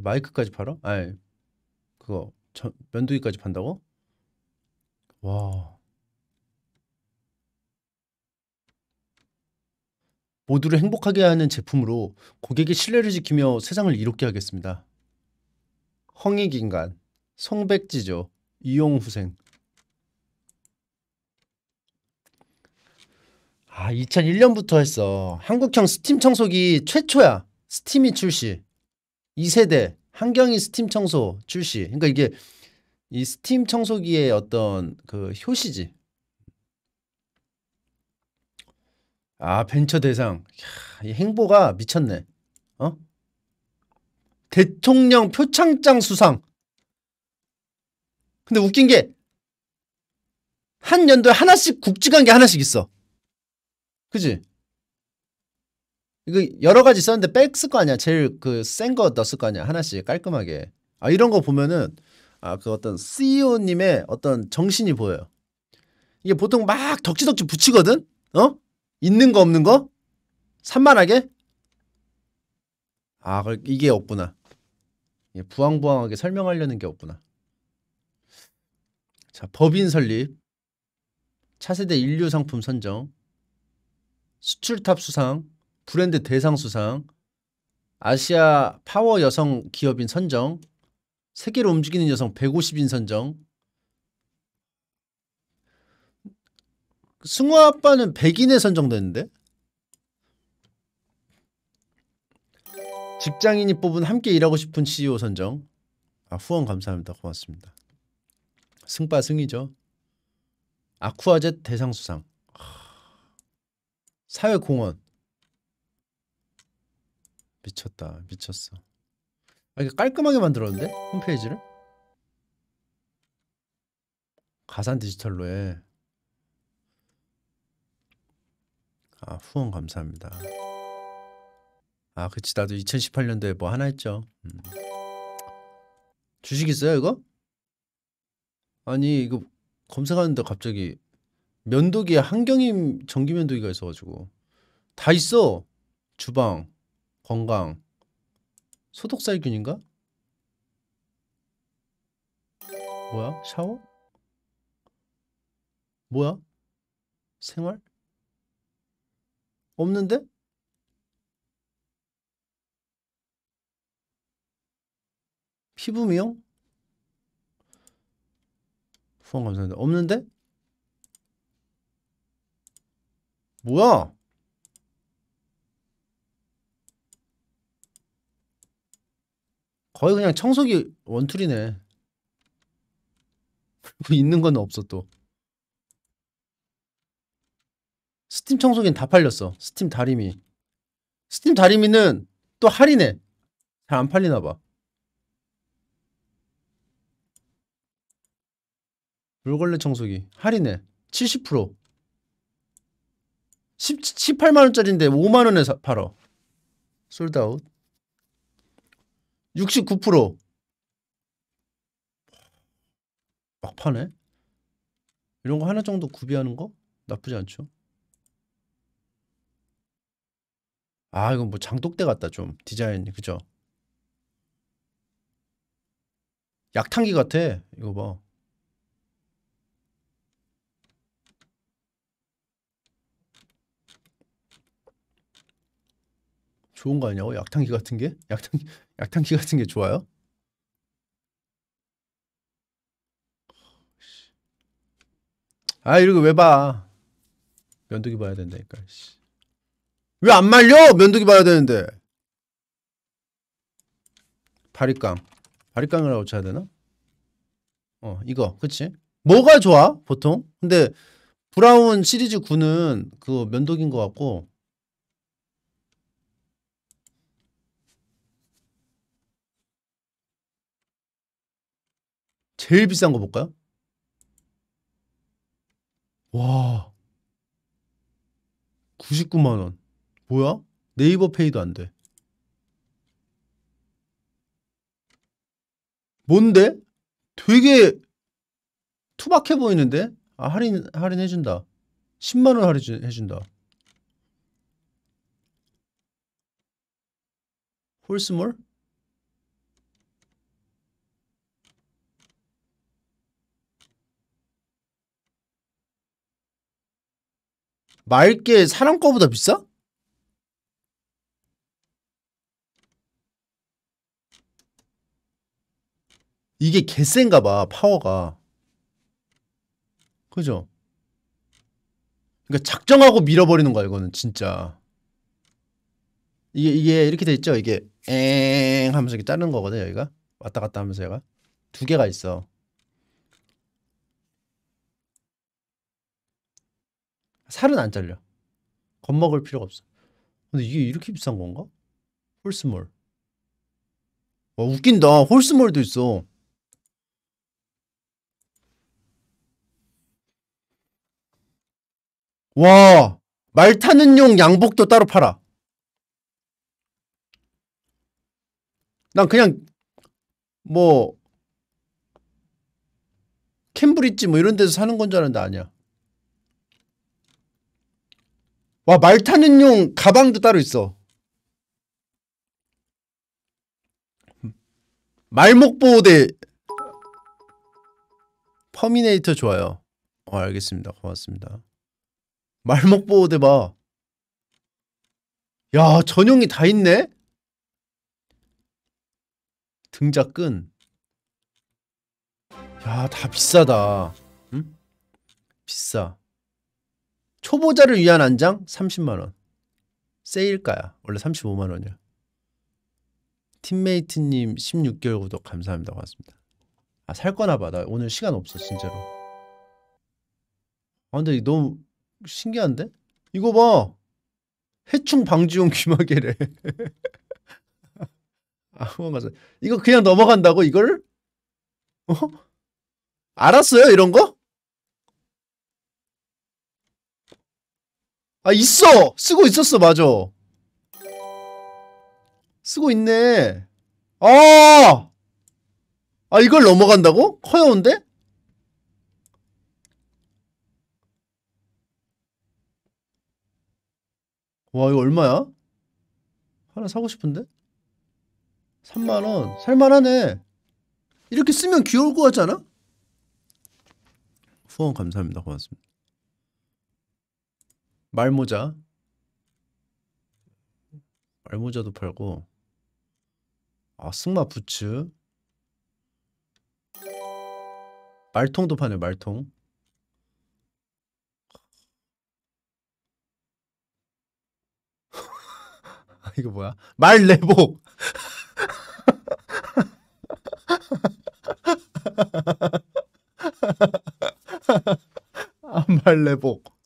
마이크까지 팔아? 아니 그거 저, 면도기까지 판다고? 와 모두를 행복하게 하는 제품으로 고객의 신뢰를 지키며 세상을 이롭게 하겠습니다. 홍익인간, 송백지조, 이용후생 아 2001년부터 했어 한국형 스팀 청소기 최초야 스팀이 출시 2세대 한경이 스팀 청소 출시 그러니까 이게 이 스팀 청소기의 어떤 그 효시지 아 벤처 대상 이야, 이 행보가 미쳤네 어? 대통령 표창장 수상. 근데 웃긴 게한 연도에 하나씩 국직한 게 하나씩 있어. 그지? 이거 여러 가지 썼는데 백스 거 아니야. 제일 그 센 거 넣었을 거 아니야. 하나씩 깔끔하게. 아 이런 거 보면은 아 그 어떤 CEO님의 어떤 정신이 보여요. 이게 보통 막 덕지덕지 붙이거든. 어? 있는 거 없는 거? 산만하게? 아, 이게 없구나. 예, 부황부황하게 설명하려는 게 없구나. 자, 법인 설립, 차세대 인류 상품 선정, 수출탑 수상, 브랜드 대상 수상, 아시아 파워 여성 기업인 선정, 세계로 움직이는 여성 150인 선정. 승우 아빠는 100인에 선정됐는데? 직장인이 뽑은 함께 일하고 싶은 CEO 선정. 아, 후원 감사합니다. 고맙습니다. 승빠승이죠. 아쿠아젯 대상 수상. 사회공헌. 미쳤다. 미쳤어. 아, 이게 깔끔하게 만들었는데? 홈페이지를? 가산 디지털로 해. 아, 후원 감사합니다. 아 그치 나도 2018년도에 뭐 하나 했죠 음. 주식 있어요 이거? 아니 이거 검색하는데 갑자기 면도기에 한경임 전기 면도기가 있어가지고 다 있어 주방 건강 소독살균인가? 뭐야 샤워? 뭐야 생활? 없는데? 피부 미용? 후원 감사합니다. 없는데? 뭐야? 거의 그냥 청소기 원툴이네. 뭐 있는 건 없어 또. 스팀 청소기는 다 팔렸어. 스팀 다리미. 스팀 다리미는 또 할인해. 잘 안 팔리나 봐. 물걸레 청소기 할인해 70% 1 8만원짜리인데 5만원에 팔어 솔드아웃 69%막 판에 이런 거 하나 정도 구비하는 거 나쁘지 않죠 아 이건 뭐 장독대 같다 좀 디자인 이 그죠 약탕기 같아 이거 봐 좋은 거 아니냐고 약탕기 같은 게 약탕 약탕기 같은 게 좋아요? 아 이러고 왜 봐? 면도기 봐야 된다니까. 왜안 말려? 면도기 봐야 되는데. 바리깡, 바리깡이라고 쳐야 되나? 어 이거 그치? 뭐가 좋아 보통? 근데 브라운 시리즈 9는 그 면도기인 것 같고 제일 비싼 거 볼까요? 와 99만원 뭐야? 네이버 페이도 안돼 뭔데? 되게 투박해 보이는데? 아 할인 할인해준다 10만원 할인해준다 홀스몰? 맑게 사람 거보다 비싸? 이게 개센가 봐 파워가 그죠? 그러니까 작정하고 밀어버리는 거야 이거는 진짜 이게 이게 이렇게 돼 있죠 이게 엥 하면서 이렇게 자르는 거거든 여기가 왔다 갔다 하면서 얘가 두 개가 있어 살은 안 잘려. 겁먹을 필요가 없어. 근데 이게 이렇게 비싼 건가? 홀스몰. 와 웃긴다. 홀스몰도 있어. 와, 말 타는 용 양복도 따로 팔아. 난 그냥 뭐 캠브리지 뭐 이런 데서 사는 건 줄 알았는데 아니야. 와, 말 타는 용 가방도 따로 있어. 말목보호대 퍼미네이터 좋아요. 어, 알겠습니다. 고맙습니다. 말목보호대 봐. 야, 전용이 다 있네? 등작끈 야, 다 비싸다. 응? 비싸. 초보자를 위한 안장 30만원. 세일가야. 원래 35만원이야. 팀메이트님 16개월 구독 감사합니다. 고맙습니다. 아, 살 거나 봐. 나 오늘 시간 없어, 진짜로. 아, 근데 너무 신기한데? 이거 봐! 해충 방지용 귀마개래. 아무거나 이거 그냥 넘어간다고 이걸? 어? 알았어요 이런 거? 아 있어! 쓰고 있었어 맞아 쓰고 있네 아! 아 이걸 넘어간다고? 커요운데? 와 이거 얼마야? 하나 사고 싶은데? 3만원 살만하네 이렇게 쓰면 귀여울 것 같지 않아? 후원 감사합니다 고맙습니다 말모자 말모자도 팔고 아 승마 부츠 말통도 파네 말통 이거 뭐야 말내복 아 말내복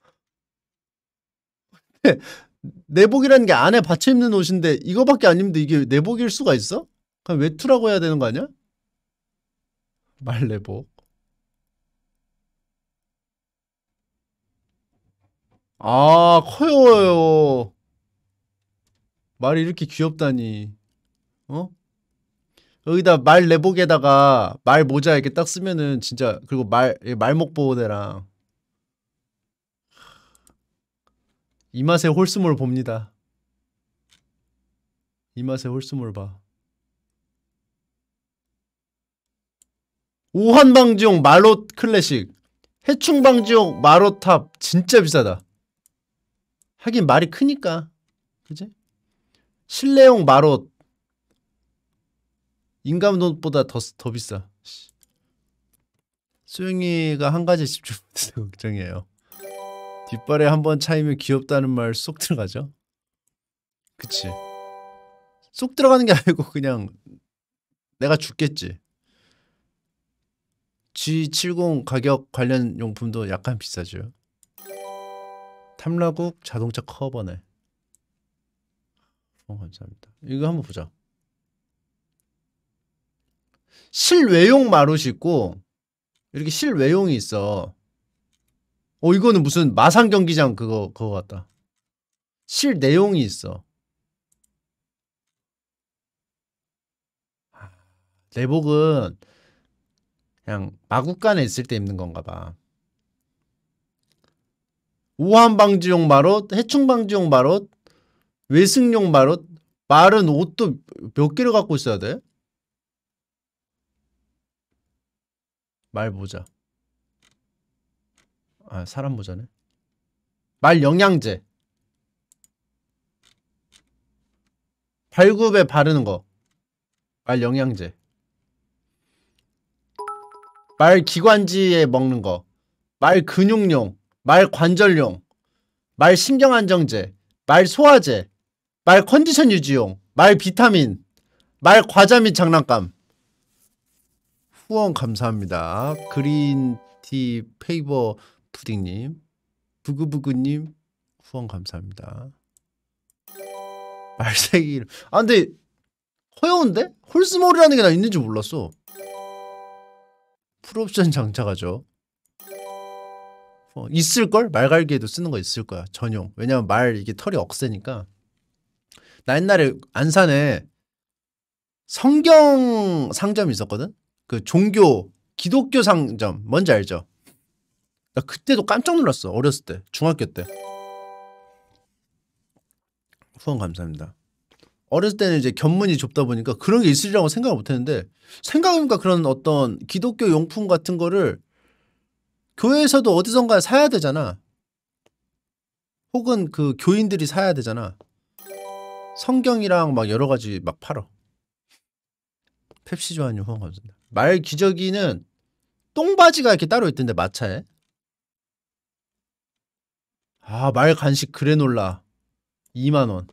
내복이라는 게 안에 받쳐 입는 옷인데 이거밖에 안 입는데 이게 내복일 수가 있어? 그럼 외투라고 해야 되는 거 아니야? 말내복 아 커요 말이 이렇게 귀엽다니 어? 여기다 말 내복에다가 말 모자 이렇게 딱 쓰면은 진짜 그리고 말 말목 보호대랑 이 맛에 홀스몰 봅니다. 이 맛에 홀스몰 봐. 오한방지용 마롯 클래식 해충방지용 마롯탑 진짜 비싸다. 하긴 말이 크니까 그지? 실내용 마롯 인감돈보다 더, 더 비싸. 수영이가 한 가지 집중해서 걱정이에요. 뒷발에 한 번 차이면 귀엽다는 말 쏙 들어가죠. 그치. 쏙 들어가는 게 아니고 그냥 내가 죽겠지. G70 가격 관련 용품도 약간 비싸죠. 탐라국 자동차 커버네. 어, 감사합니다. 이거 한번 보자. 실외용 마루시 있고 이렇게 실외용이 있어. 어 이거는 무슨 마산 경기장 그거 그거 같다. 실 내용이 있어. 내복은 아, 그냥 마구간에 있을 때 입는 건가 봐. 우한 방지용 마롯, 해충 방지용 마롯, 외승용 마롯, 말은 옷도 몇 개를 갖고 있어야 돼? 말 보자. 아 사람 모자네 말 영양제 발굽에 바르는 거 말 영양제 말 기관지에 먹는 거 말 근육용 말 관절용 말 신경안정제 말 소화제 말 컨디션 유지용 말 비타민 말 과자 및 장난감 후원 감사합니다. 그린티 페이버 푸딩님, 부그부그님 후원 감사합니다. 말세기 아 근데 허여운데? 홀스몰이라는 게 나 있는지 몰랐어. 풀옵션 장착하죠. 어, 있을걸? 말갈기에도 쓰는 거 있을 거야. 전용. 왜냐면 말 이게 털이 억세니까. 나 옛날에 안산에 성경 상점이 있었거든? 그 종교, 기독교 상점. 뭔지 알죠? 나 그때도 깜짝 놀랐어. 어렸을 때. 중학교 때. 후원 감사합니다. 어렸을 때는 이제 견문이 좁다 보니까 그런 게 있으리라고 생각을 못 했는데 생각해보니까 그런 어떤 기독교 용품 같은 거를 교회에서도 어디선가 사야 되잖아. 혹은 그 교인들이 사야 되잖아. 성경이랑 막 여러 가지 막 팔어. 펩시 좋아하님 후원 감사합니다. 말 기저귀는 똥바지가 이렇게 따로 있던데 마차에 아, 말 간식 그래놀라. 2만원.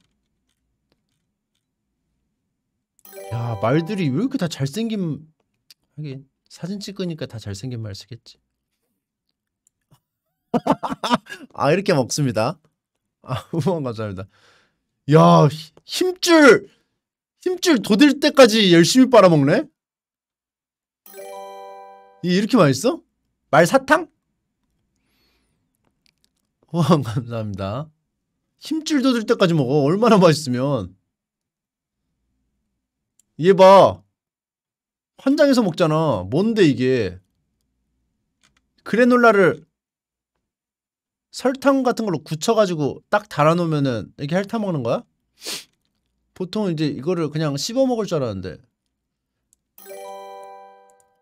야, 말들이 왜 이렇게 다 잘생긴, 하긴, 사진 찍으니까 다 잘생긴 말 쓰겠지. 아, 이렇게 먹습니다. 아, 후원 감사합니다. 야, 힘줄! 힘줄 돋을 때까지 열심히 빨아먹네? 이렇게 맛있어? 말 사탕? 호황 감사합니다. 힘줄 도들 때까지 먹어. 얼마나 맛있으면. 얘 봐. 환장해서 먹잖아. 뭔데 이게. 그래놀라를 설탕 같은 걸로 굳혀가지고 딱 달아놓으면은 이렇게 핥아먹는 거야? 보통 이제 이거를 그냥 씹어먹을 줄 알았는데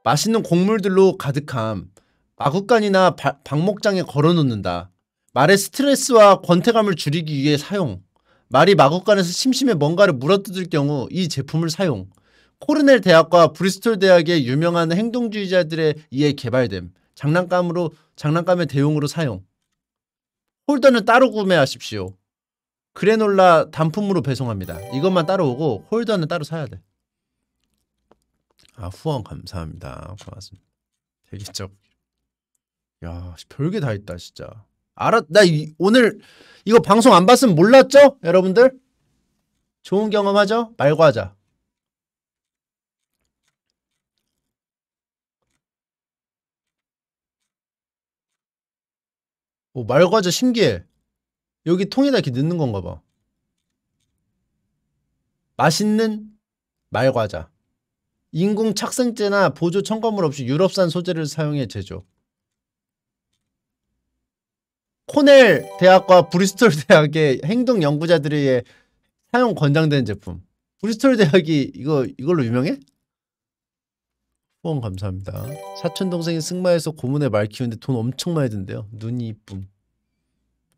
맛있는 곡물들로 가득함 마구간이나 박목장에 걸어놓는다 말의 스트레스와 권태감을 줄이기 위해 사용 말이 마구간에서 심심해 뭔가를 물어뜯을 경우 이 제품을 사용 코르넬 대학과 브리스톨 대학의 유명한 행동주의자들에 의해 개발됨 장난감으로 장난감의 대용으로 사용 홀더는 따로 구매하십시오 그래놀라 단품으로 배송합니다 이것만 따로 오고 홀더는 따로 사야 돼아 후원 감사합니다 고맙습니다 되게 쩍야 별게 다 있다 진짜 알았, 나 이, 오늘 이거 방송 안 봤으면 몰랐죠? 여러분들? 좋은 경험하죠? 말과자. 오, 말과자 신기해. 여기 통에다 이렇게 넣는 건가 봐. 맛있는 말과자. 인공 착생제나 보조 첨가물 없이 유럽산 소재를 사용해 제조. 코넬 대학과 브리스톨 대학의 행동 연구자들의 사용 권장된 제품. 브리스톨 대학이 이거 이걸로 유명해? 후원 감사합니다. 사촌 동생이 승마해서 고문에 말 키우는데 돈 엄청 많이 든대요. 눈이 이쁨.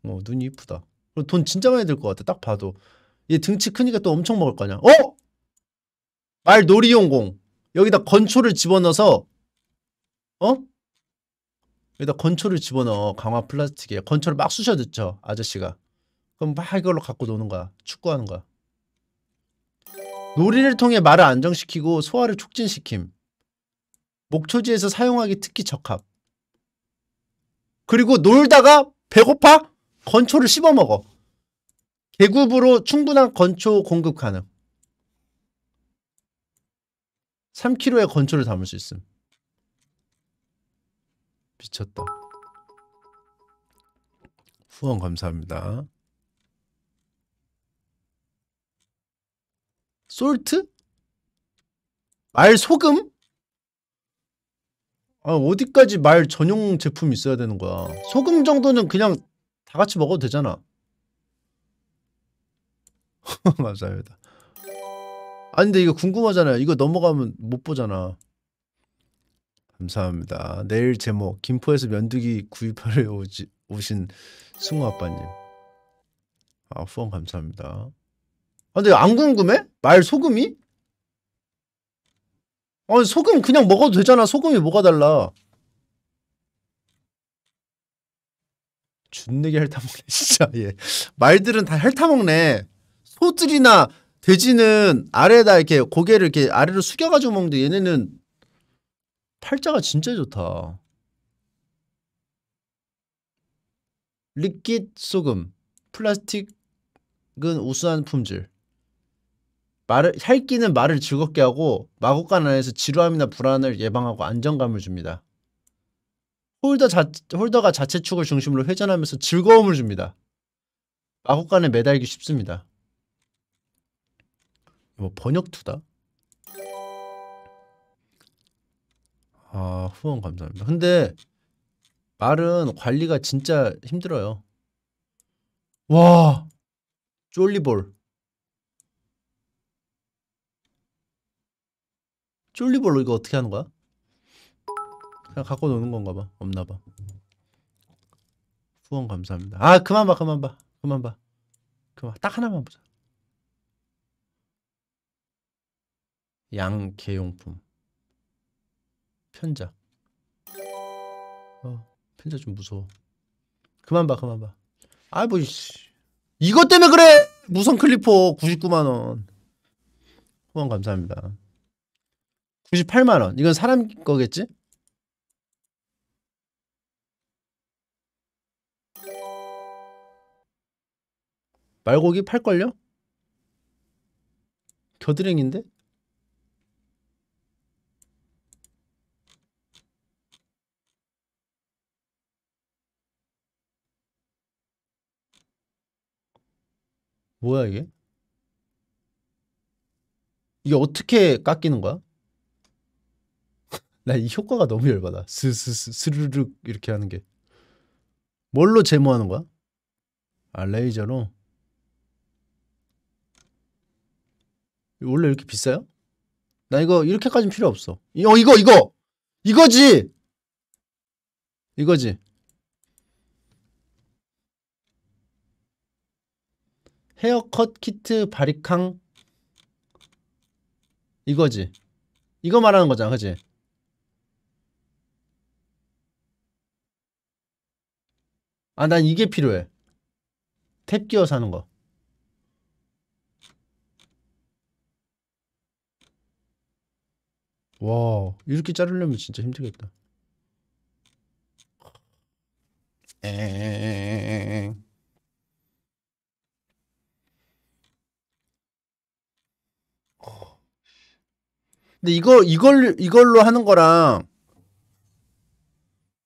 어 눈이 이쁘다. 그럼돈 진짜 많이 들 것 같아. 딱 봐도 얘 등치 크니까 또 엄청 먹을 거냐? 어? 말 놀이용공 여기다 건초를 집어넣어서 어? 여기다 건초를 집어넣어 강화 플라스틱에 건초를 막 쑤셔듣죠 아저씨가 그럼 막 이걸로 갖고 노는 거야 축구하는 거야 놀이를 통해 말을 안정시키고 소화를 촉진시킴 목초지에서 사용하기 특히 적합 그리고 놀다가 배고파? 건초를 씹어먹어 계급으로 충분한 건초 공급 가능 3kg의 건초를 담을 수 있음 미쳤다. 후원 감사합니다. 솔트? 말 소금? 아, 어디까지 말 전용 제품이 있어야 되는 거야. 소금 정도는 그냥 다 같이 먹어도 되잖아. 맞아요. 아니 근데 이거 궁금하잖아요. 이거 넘어가면 못 보잖아. 감사합니다. 내일 제목 김포에서 면두기 구입하러 오지, 오신 승우 아빠님. 아 후원 감사합니다. 아, 근데 안 궁금해? 말 소금이? 아니 소금 그냥 먹어도 되잖아. 소금이 뭐가 달라? 준내기 핥아먹네 진짜 예 말들은 다 핥아먹네 소들이나 돼지는 아래에다 이렇게 고개를 이렇게 아래로 숙여가지고 먹는데 얘네는 팔자가 진짜 좋다. 리킷 소금 플라스틱은 우수한 품질 말을 혈기는 말을 즐겁게 하고 마구간 안에서 지루함이나 불안을 예방하고 안정감을 줍니다. 홀더 자, 홀더가 자체축을 중심으로 회전하면서 즐거움을 줍니다. 마구간에 매달기 쉽습니다. 뭐 번역투다? 아 후원 감사합니다. 근데 말은 관리가 진짜 힘들어요. 와 쫄리볼 쫄리볼로 이거 어떻게 하는 거야? 그냥 갖고 노는 건가 봐. 없나 봐. 후원 감사합니다. 아 그만 봐 그만 봐 그만 봐 그만 딱 하나만 보자. 양 개용품 편자 어 편자 좀 무서워 그만 봐 그만 봐아이 뭐, 이씨 이것 때문에 그래 무선 클리퍼 99만원 후원 감사합니다 98만원 이건 사람 거겠지? 말고기 팔걸요? 겨드랭인데? 뭐야 이게? 이게 어떻게 깎이는 거야? 나 이 효과가 너무 열받아. 스스스 스르륵 이렇게 하는 게. 뭘로 제모하는 거야? 아 레이저로? 원래 이렇게 비싸요? 나 이거 이렇게까지는 필요 없어. 어 이거 이거 이거지. 이거지. 헤어컷 키트 바리캉 이거지 이거 말하는 거잖아 그지 아난 이게 필요해 탭끼워사는거 와, 이렇게 자르려면 진짜 힘들겠다. 에 에에에에에에에. 근데 이거 이걸 이걸로 하는 거랑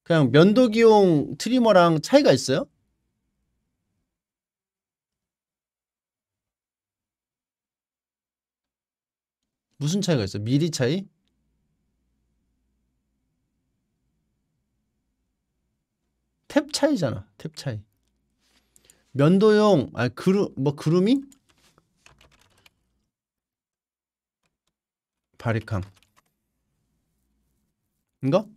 그냥 면도기용 트리머랑 차이가 있어요? 무슨 차이가 있어? 미리 차이? 탭 차이잖아. 탭 차이. 면도용 아 그루 뭐 그루밍? 바리캉 이거?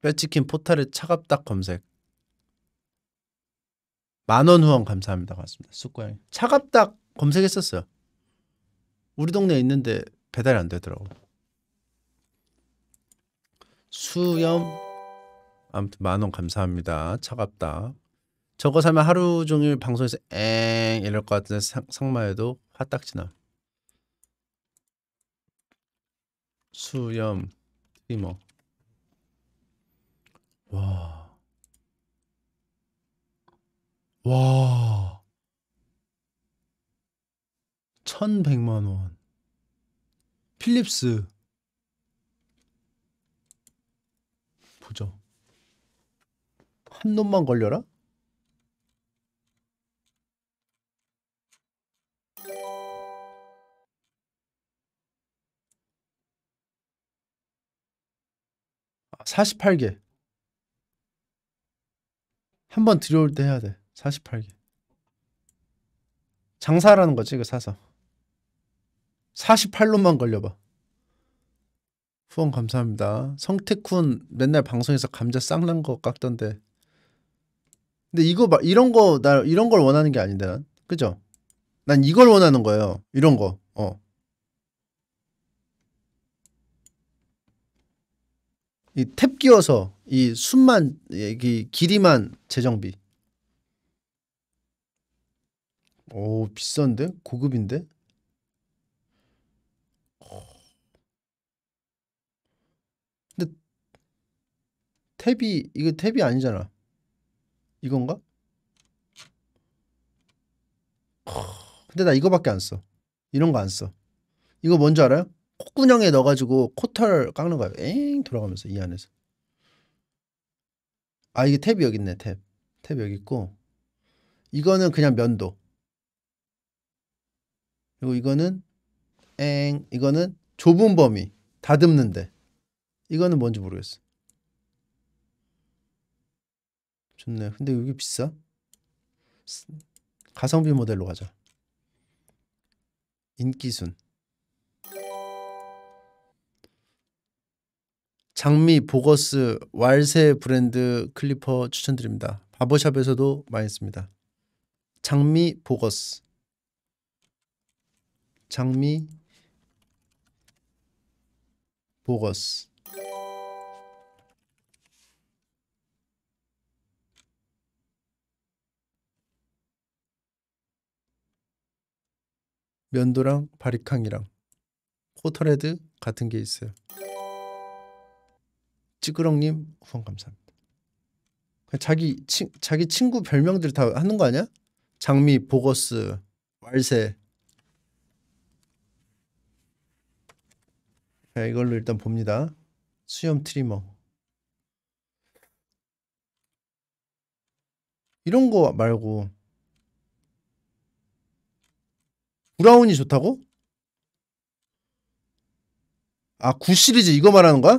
뼈치킨 포탈의 차갑다 검색 만원 후원 감사합니다 고맙습니다 쑥고양차갑다 검색했었어요 우리 동네에 있는데 배달이 안 되더라고 수염 아무튼 만원 감사합니다 차갑다 저거 사면 하루 종일 방송에서 엥 이럴 것 같은 상마에도 화딱지나 수염 트리머 와. 와. 1100만 원. 필립스. 보죠. 한 놈만 걸려라? 48개 한 번 들여올 때 해야 돼 48개 장사라는 거지 이거 그 사서 48로만 걸려봐 후원 감사합니다 성태쿤 맨날 방송에서 감자 쌍난 거 깎던데 근데 이거 막 이런 거나 이런 걸 원하는 게 아닌데 난 그죠? 난 이걸 원하는 거예요 이런 거어 이탭 끼워서 이 숨만 이 그 길이만 재정비. 오 비싼데 고급인데. 근데 탭이 이거 탭이 아니잖아. 이건가? 근데 나 이거밖에 안 써. 이런 거 안 써. 이거 뭔지 알아요? 콧구녕에 넣어가지고 코털 깎는 거야. 엥 돌아가면서 이 안에서. 아 이게 탭이 여기 있네 탭. 탭 여기 있고 이거는 그냥 면도. 그리고 이거는 엥 이거는 좁은 범위 다듬는데 이거는 뭔지 모르겠어. 좋네. 근데 여기 비싸? 가성비 모델로 가자. 인기순. 장미, 보거스, 왈세 브랜드 클리퍼 추천드립니다. 바보샵에서도 많이 씁니다. 장미, 보거스 장미, 보거스 면도랑 바리캉이랑 코터레드 같은 게 있어요. 찌그렁님 후원 감사합니다. 자기 친 자기 친구 별명들 다 하는 거 아니야? 장미, 보거스, 왈세. 자 이걸로 일단 봅니다. 수염 트리머. 이런 거 말고 브라운이 좋다고? 아, 9 시리즈 이거 말하는 거야?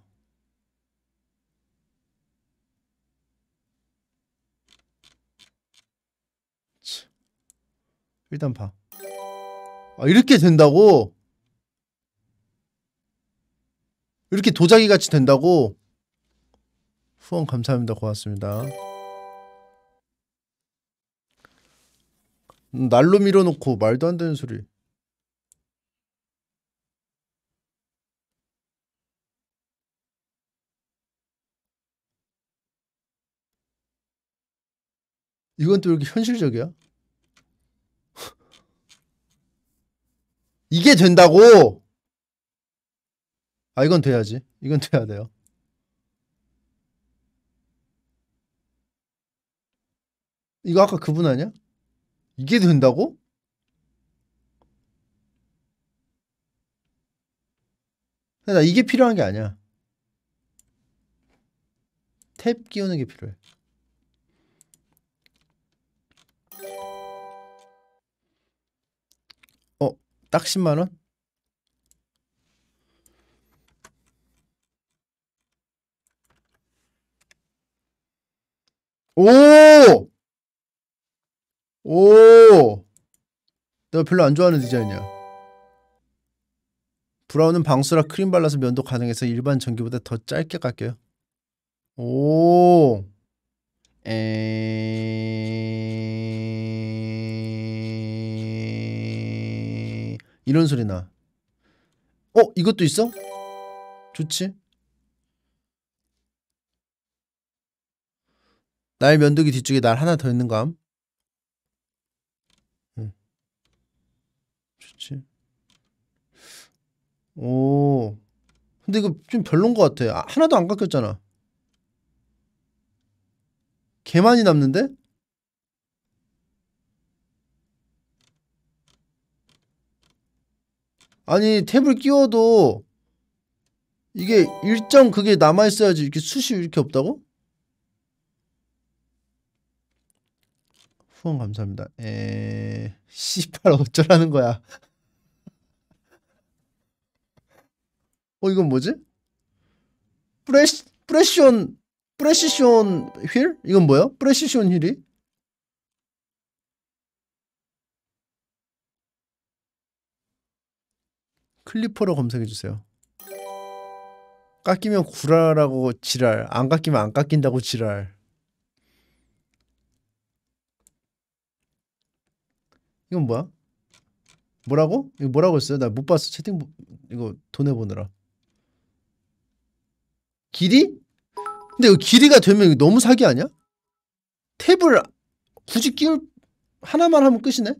일단 봐. 아, 이렇게 된다고? 이렇게 도자기 같이 된다고? 후원 감사합니다. 고맙습니다. 날로 음, 밀어놓고 말도 안 되는 소리. 이건 또 이렇게 현실적이야? 이게 된다고! 아, 이건 돼야지. 이건 돼야 돼요. 이거 아까 그분 아니야? 이게 된다고? 나 이게 필요한 게 아니야. 탭 끼우는 게 필요해. 딱 10만 원? 오! 오! 내가 별로 안 좋아하는 디자인이야. 브라운은 방수라 크림 발라서 면도 가능해서 일반 전기보다 더 짧게 깎여요. 오! 에... 이 이런 소리 나. 어? 이것도 있어? 좋지? 날 면도기 뒤쪽에 날 하나 더 있는 거함. 응. 좋지. 오. 근데 이거 좀 별론 것 같아. 아, 하나도 안 깎였잖아. 개만이 남는데? 아니 탭을 끼워도 이게 일정 그게 남아있어야지 이렇게 수시 이렇게 없다고? 후원 감사합니다. 에... 씨발 어쩌라는 거야. 어 이건 뭐지? 프레시 프레시온 프레시션 휠? 이건 뭐야? 프레시션 휠이? 클리퍼로 검색해주세요. 깎이면 구라라고 지랄 안 깎이면 안 깎인다고 지랄 이건 뭐야? 뭐라고? 이거 뭐라고 했어요? 나못 봤어 채팅 이거 돈 해보느라 길이? 근데 이 길이가 되면 너무 사기 아니야? 탭을 굳이 끼울 하나만 하면 끝이네?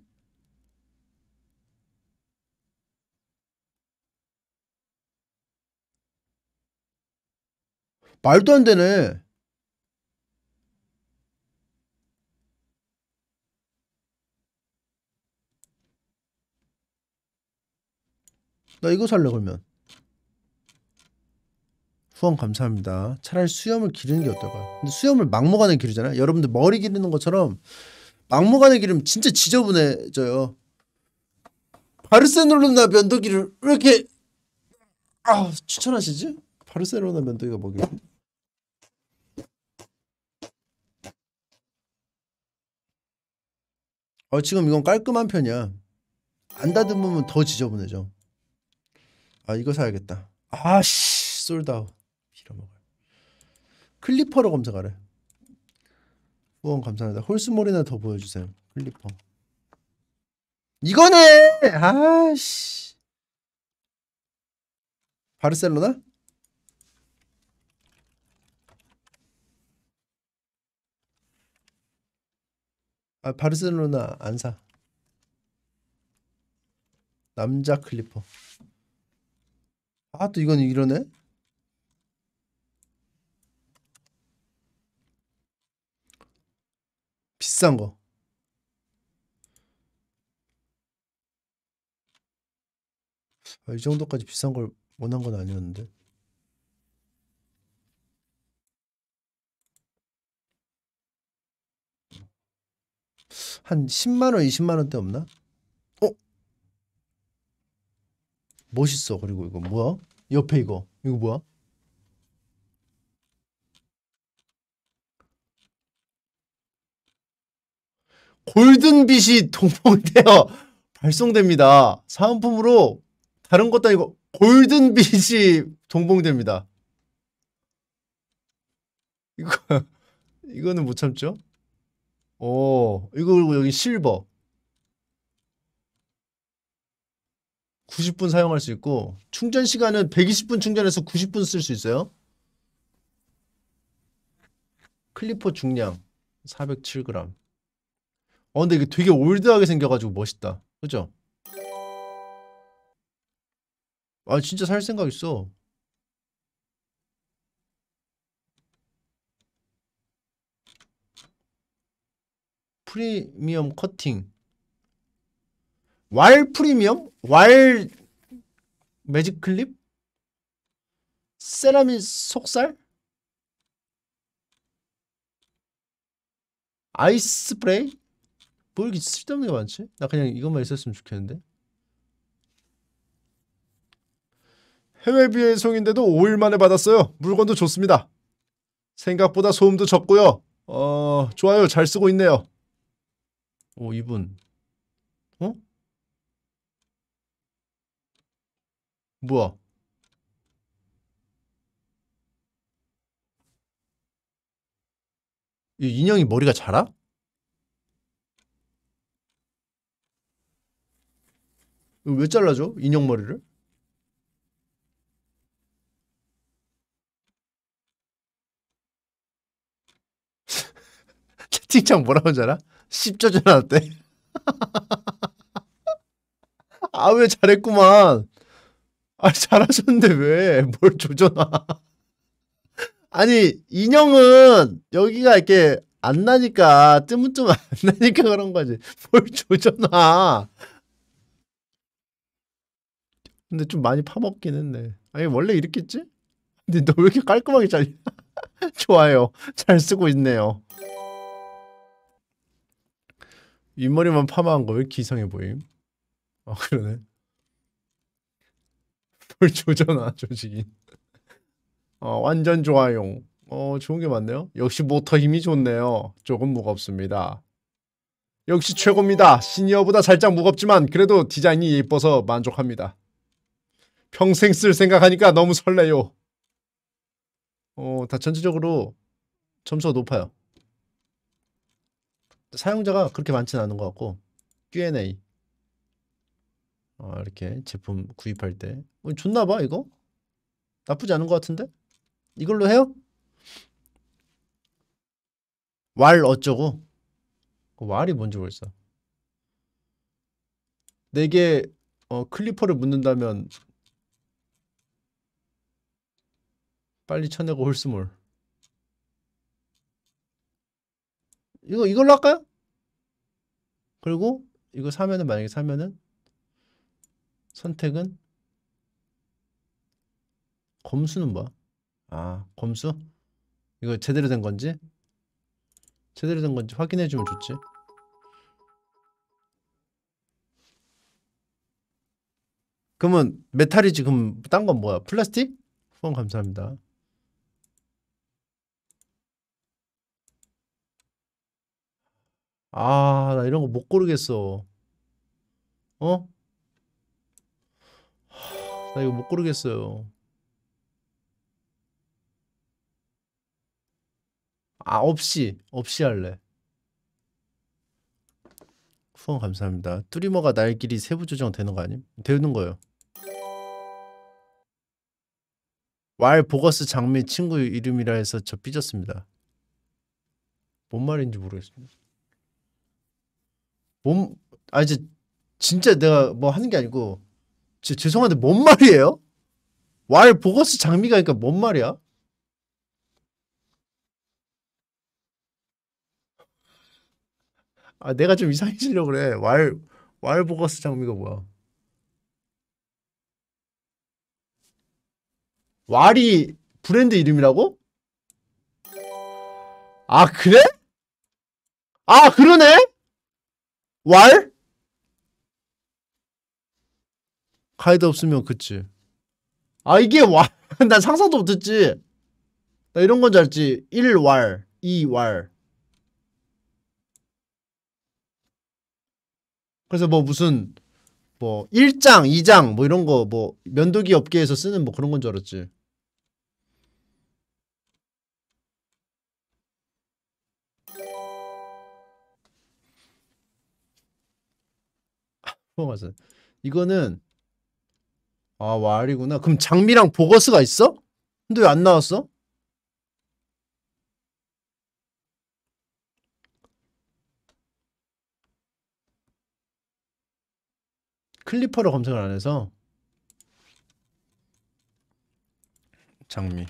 말도 안 되네. 나 이거 살래 그러면. 후원 감사합니다. 차라리 수염을 기르는 게어떨까 근데 수염을 막무가내 기르잖아요. 여러분들 머리 기르는 것처럼 막무가내 기르면 진짜 지저분해져요. 바르셀로나 면도기를 왜 이렇게 아 추천하시지? 바르셀로나 면도기가 뭐겠지? 어, 지금 이건 깔끔한 편이야. 안 다듬으면 더 지저분해져. 아 이거 사야겠다. 아씨 솔다우 빌어 클리퍼로 검색하래. 후원 감사합니다. 홀스몰이나 더 보여주세요. 클리퍼. 이거네. 아씨. 바르셀로나? 아 바르셀로나 안 사. 남자 클리퍼. 아 또 이건 이러네. 비싼 거. 아, 이 정도까지 비싼 걸 원한 건 아니었는데. 한 10만 원, 20만 원대 없나? 어? 멋있어. 그리고 이거 뭐야? 옆에 이거. 이거 뭐야? 골든빛이 동봉되어 발송됩니다. 사은품으로 다른 것도 아니고 골든빛이 동봉됩니다. 이거 이거는 못 참죠? 오, 이거 그리고 여기 실버. 90분 사용할 수 있고 충전 시간은 120분 충전해서 90분 쓸 수 있어요. 클리퍼 중량 407g. 어 근데 이게 되게 올드하게 생겨가지고 멋있다. 그죠? 아 진짜 살 생각 있어. 프리미엄 커팅 왈 프리미엄? 왈 매직 클립? 세라믹 속살? 아이스 스프레이? 뭐 이렇게 쓸데없는 게 많지? 나 그냥 이것만 있었으면 좋겠는데 해외 비행송인데도 5일 만에 받았어요 물건도 좋습니다 생각보다 소음도 적고요 어... 좋아요 잘 쓰고 있네요 어, 이분. 어? 뭐야? 이 인형이 머리가 자라? 왜 잘라줘? 인형 머리를? 채팅창 뭐라고 하잖아? 10조 전화대. 아, 왜 잘했구만. 아, 잘하셨는데 왜? 뭘 조져놔. 아니, 인형은 여기가 이렇게 안 나니까, 뜨문뜨문 안 나니까 그런 거지. 뭘 조져놔. 근데 좀 많이 파먹긴 했네. 아니, 원래 이렇겠지? 근데 너 왜 이렇게 깔끔하게 잘, 좋아요. 잘 쓰고 있네요. 윗머리만 파마한 거 왜기상해 보임? 아 그러네. 뭘 조져놔 조직인. 어 완전 좋아용어 좋은 게 많네요. 역시 모터 힘이 좋네요. 조금 무겁습니다. 역시 최고입니다. 시니어보다 살짝 무겁지만 그래도 디자인이 예뻐서 만족합니다. 평생 쓸 생각하니까 너무 설레요. 어, 다 전체적으로 점수가 높아요. 사용자가 그렇게 많지는 않은 것 같고 Q&A 아, 이렇게 제품 구입할 때 어, 뭐 좋나봐 이거 나쁘지 않은 것 같은데 이걸로 해요? 왈 어쩌고 그 왈이 뭔지 모르겠어 내게 네 어, 클리퍼를 묻는다면 빨리 쳐내고 홀스몰 이거 이걸로 할까요? 그리고 이거 사면은 만약에 사면은 선택은 검수는 뭐야? 아 검수? 이거 제대로 된 건지? 제대로 된 건지 확인해주면 좋지 그러면 메탈이지 그럼 딴건 뭐야? 플라스틱? 후원 감사합니다 아, 나 이런 거 못 고르겠어. 어? 나 이거 못 고르겠어요. 아, 없이. 없이 할래. 후원 감사합니다. 뚜리머가 날끼리 세부 조정 되는 거 아님? 되는 거예요. 왈 보거스 장미 친구 이름이라 해서 저 삐졌습니다. 뭔 말인지 모르겠습니다. 몸, 아, 이제, 진짜 내가 뭐 하는 게 아니고, 제, 죄송한데, 뭔 말이에요? 왈 보거스 장미가니까 그러니까 그러뭔 말이야? 아, 내가 좀 이상해지려고 그래. 왈, 왈 보거스 장미가 뭐야? 왈이 브랜드 이름이라고? 아, 그래? 아, 그러네? 왈? 가이드 없으면 그치 아 이게 왈? 난 상상도 못했지 나 이런 건 줄 알지 1왈 2왈 그래서 뭐 무슨 뭐 1장 2장 뭐 이런 거 뭐 면도기 업계에서 쓰는 뭐 그런 건 줄 알았지 포함하 이거는 아 왈이구나. 그럼 장미랑 보거스가 있어? 근데 왜 안 나왔어? 클리퍼로 검색을 안 해서 장미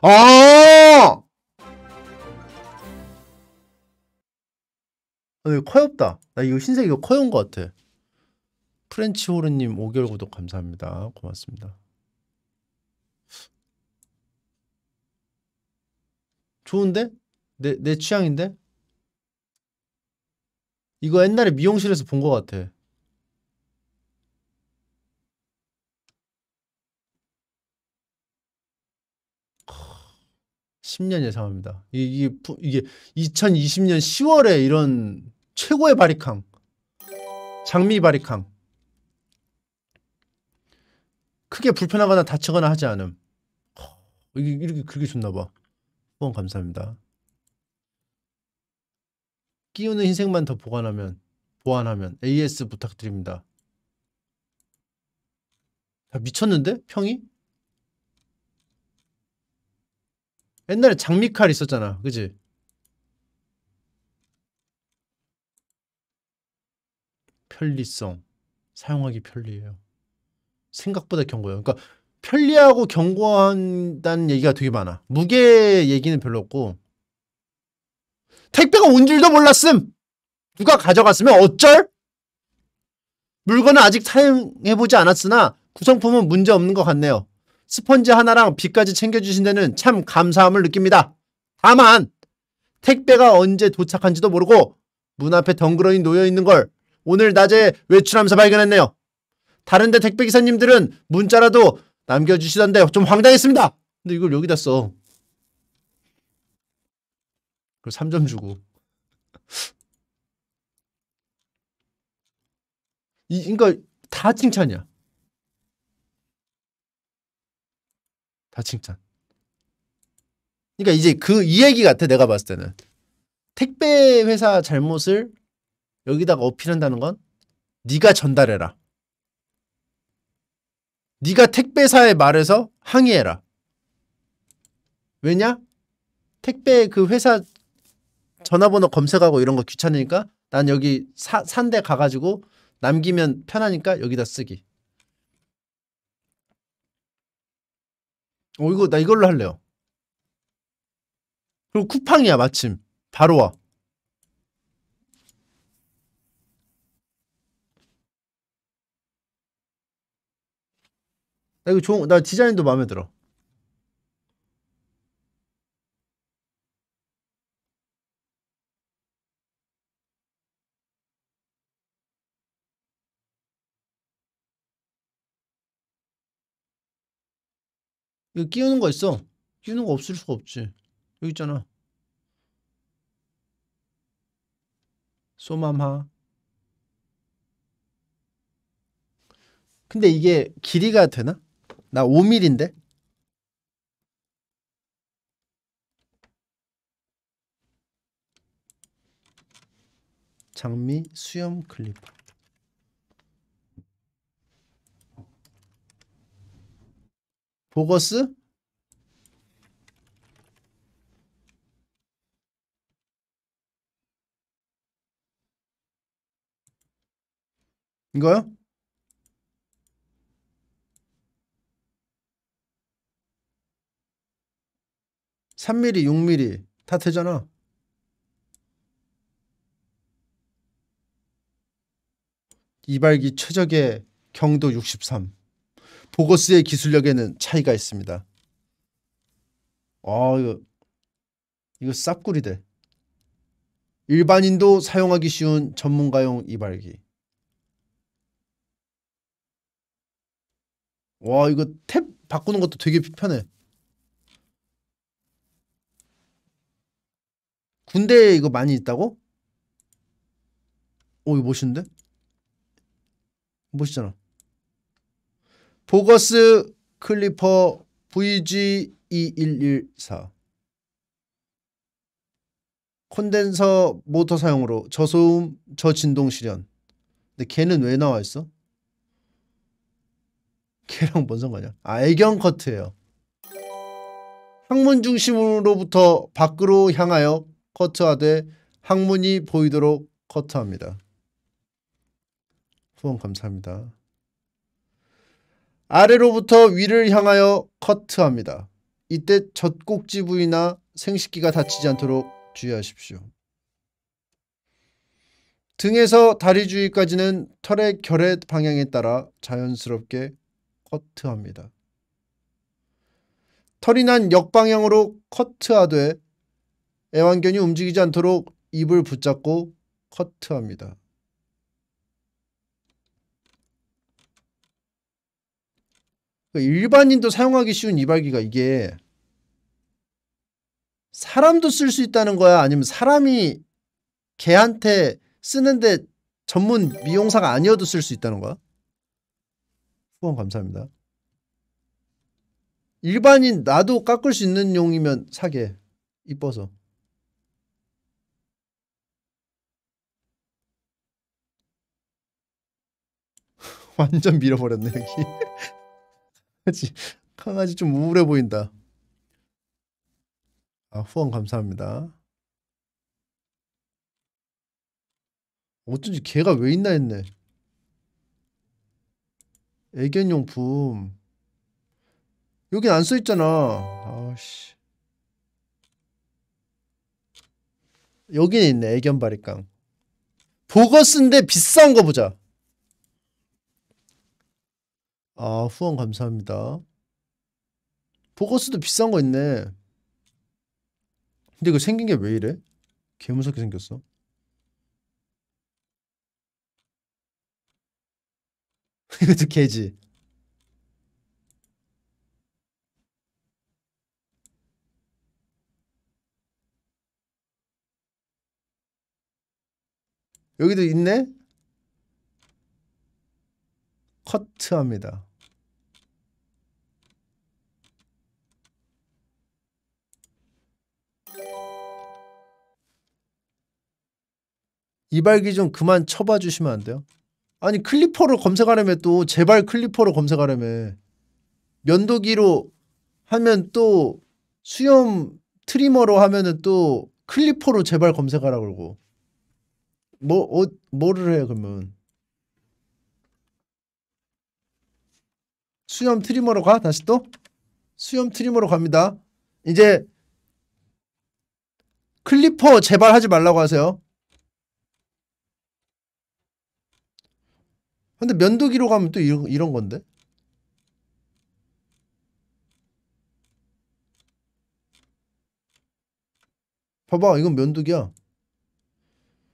아 아, 이거 커엽다. 나 이거 흰색 이거 커연 것 같아. 프렌치 호르님 5개월 구독 감사합니다. 고맙습니다. 좋은데? 내, 내 취향인데? 이거 옛날에 미용실에서 본 것 같아. 10년 예상합니다. 이게, 이게 2020년 10월에 이런 최고의 바리캉. 장미 바리캉. 크게 불편하거나 다치거나 하지 않음. 이게 이렇게 그게 좋나 봐. 후원 감사합니다. 끼우는 흰색만 더 보관하면 보완하면 AS 부탁드립니다. 야, 미쳤는데? 평이? 옛날에 장미칼 있었잖아 그지? 편리성 사용하기 편리해요 생각보다 견고해요 그러니까 편리하고 견고한다는 얘기가 되게 많아 무게 얘기는 별로 없고 택배가 온 줄도 몰랐음 누가 가져갔으면 어쩔? 물건은 아직 사용해보지 않았으나 구성품은 문제없는 것 같네요 스펀지 하나랑 빗까지 챙겨주신 데는 참 감사함을 느낍니다. 다만 택배가 언제 도착한지도 모르고 문 앞에 덩그러니 놓여있는 걸 오늘 낮에 외출하면서 발견했네요. 다른데 택배기사님들은 문자라도 남겨주시던데 좀 황당했습니다. 근데 이걸 여기다 써. 그리고 3점 주고. 이, 그러니까 다 칭찬이야. 다 칭찬. 그러니까 이제 그 이 얘기 같아 내가 봤을 때는 택배 회사 잘못을 여기다가 어필한다는 건 네가 전달해라. 네가 택배사의 말에서 항의해라. 왜냐? 택배 그 회사 전화번호 검색하고 이런 거 귀찮으니까 난 여기 사, 산데 가가지고 남기면 편하니까 여기다 쓰기. 어 이거 나 이걸로 할래요. 그리고 쿠팡이야 마침 바로 와. 나 이거 좋은 나 디자인도 마음에 들어. 이거 끼우는 거 있어. 끼우는 거 없을 수가 없지. 여기 있잖아. 소맘하. 근데 이게 길이가 되나? 나 5mm인데? 장미 수염 클리퍼 보거스 이거요? 3mm, 6mm 다 되잖아. 이발기 최적의 경도 63. 보거스의 기술력에는 차이가 있습니다. 아 이거 이거 쌉구리대. 일반인도 사용하기 쉬운 전문가용 이발기. 와 이거 탭 바꾸는 것도 되게 편해. 군대에 이거 많이 있다고? 오 이거 멋있는데? 멋있잖아. 보거스 클리퍼 VG2114 e 콘덴서 모터 사용으로 저소음, 저진동 실현 근데 걔는 왜 나와있어? 걔랑 뭔 상관이야? 아 애견 커트예요 항문 중심으로부터 밖으로 향하여 커트하되 항문이 보이도록 커트합니다 후원 감사합니다 아래로부터 위를 향하여 커트합니다. 이때 젖꼭지 부위나 생식기가 다치지 않도록 주의하십시오. 등에서 다리 주위까지는 털의 결의 방향에 따라 자연스럽게 커트합니다. 털이 난 역방향으로 커트하되 애완견이 움직이지 않도록 입을 붙잡고 커트합니다. 그러니까 일반인도 사용하기 쉬운 이발기가 이게 사람도 쓸 수 있다는 거야? 아니면 사람이 개한테 쓰는데 전문 미용사가 아니어도 쓸 수 있다는 거야? 후원 감사합니다. 일반인 나도 깎을 수 있는 용이면 사게. 이뻐서. 완전 밀어버렸네 여기 강아지 강아지 좀 우울해 보인다. 아, 후원 감사합니다. 어쩐지 개가 왜 있나 했네. 애견용품. 여긴 안 써있잖아. 아씨. 여기는 있네, 애견 바리깡. 보거스인데 비싼 거 보자. 아 후원 감사합니다. 보거스도 비싼 거 있네. 근데 이거 생긴 게 왜 이래? 개무섭게 생겼어. 이것도 개지. 여기도 있네? 커트합니다. 이발기 좀 그만 쳐봐 주시면 안 돼요? 아니 클리퍼를 검색하려면 또 제발 클리퍼로 검색하려면 면도기로 하면 또 수염 트리머로 하면은 또 클리퍼로 제발 검색하라 그러고 뭐 어, 뭐를 해요 그러면 수염 트리머로 가 다시 또 수염 트리머로 갑니다 이제 클리퍼 제발 하지 말라고 하세요 근데 면도기로 가면 또 이런, 이런 건데? 봐봐, 이건 면도기야.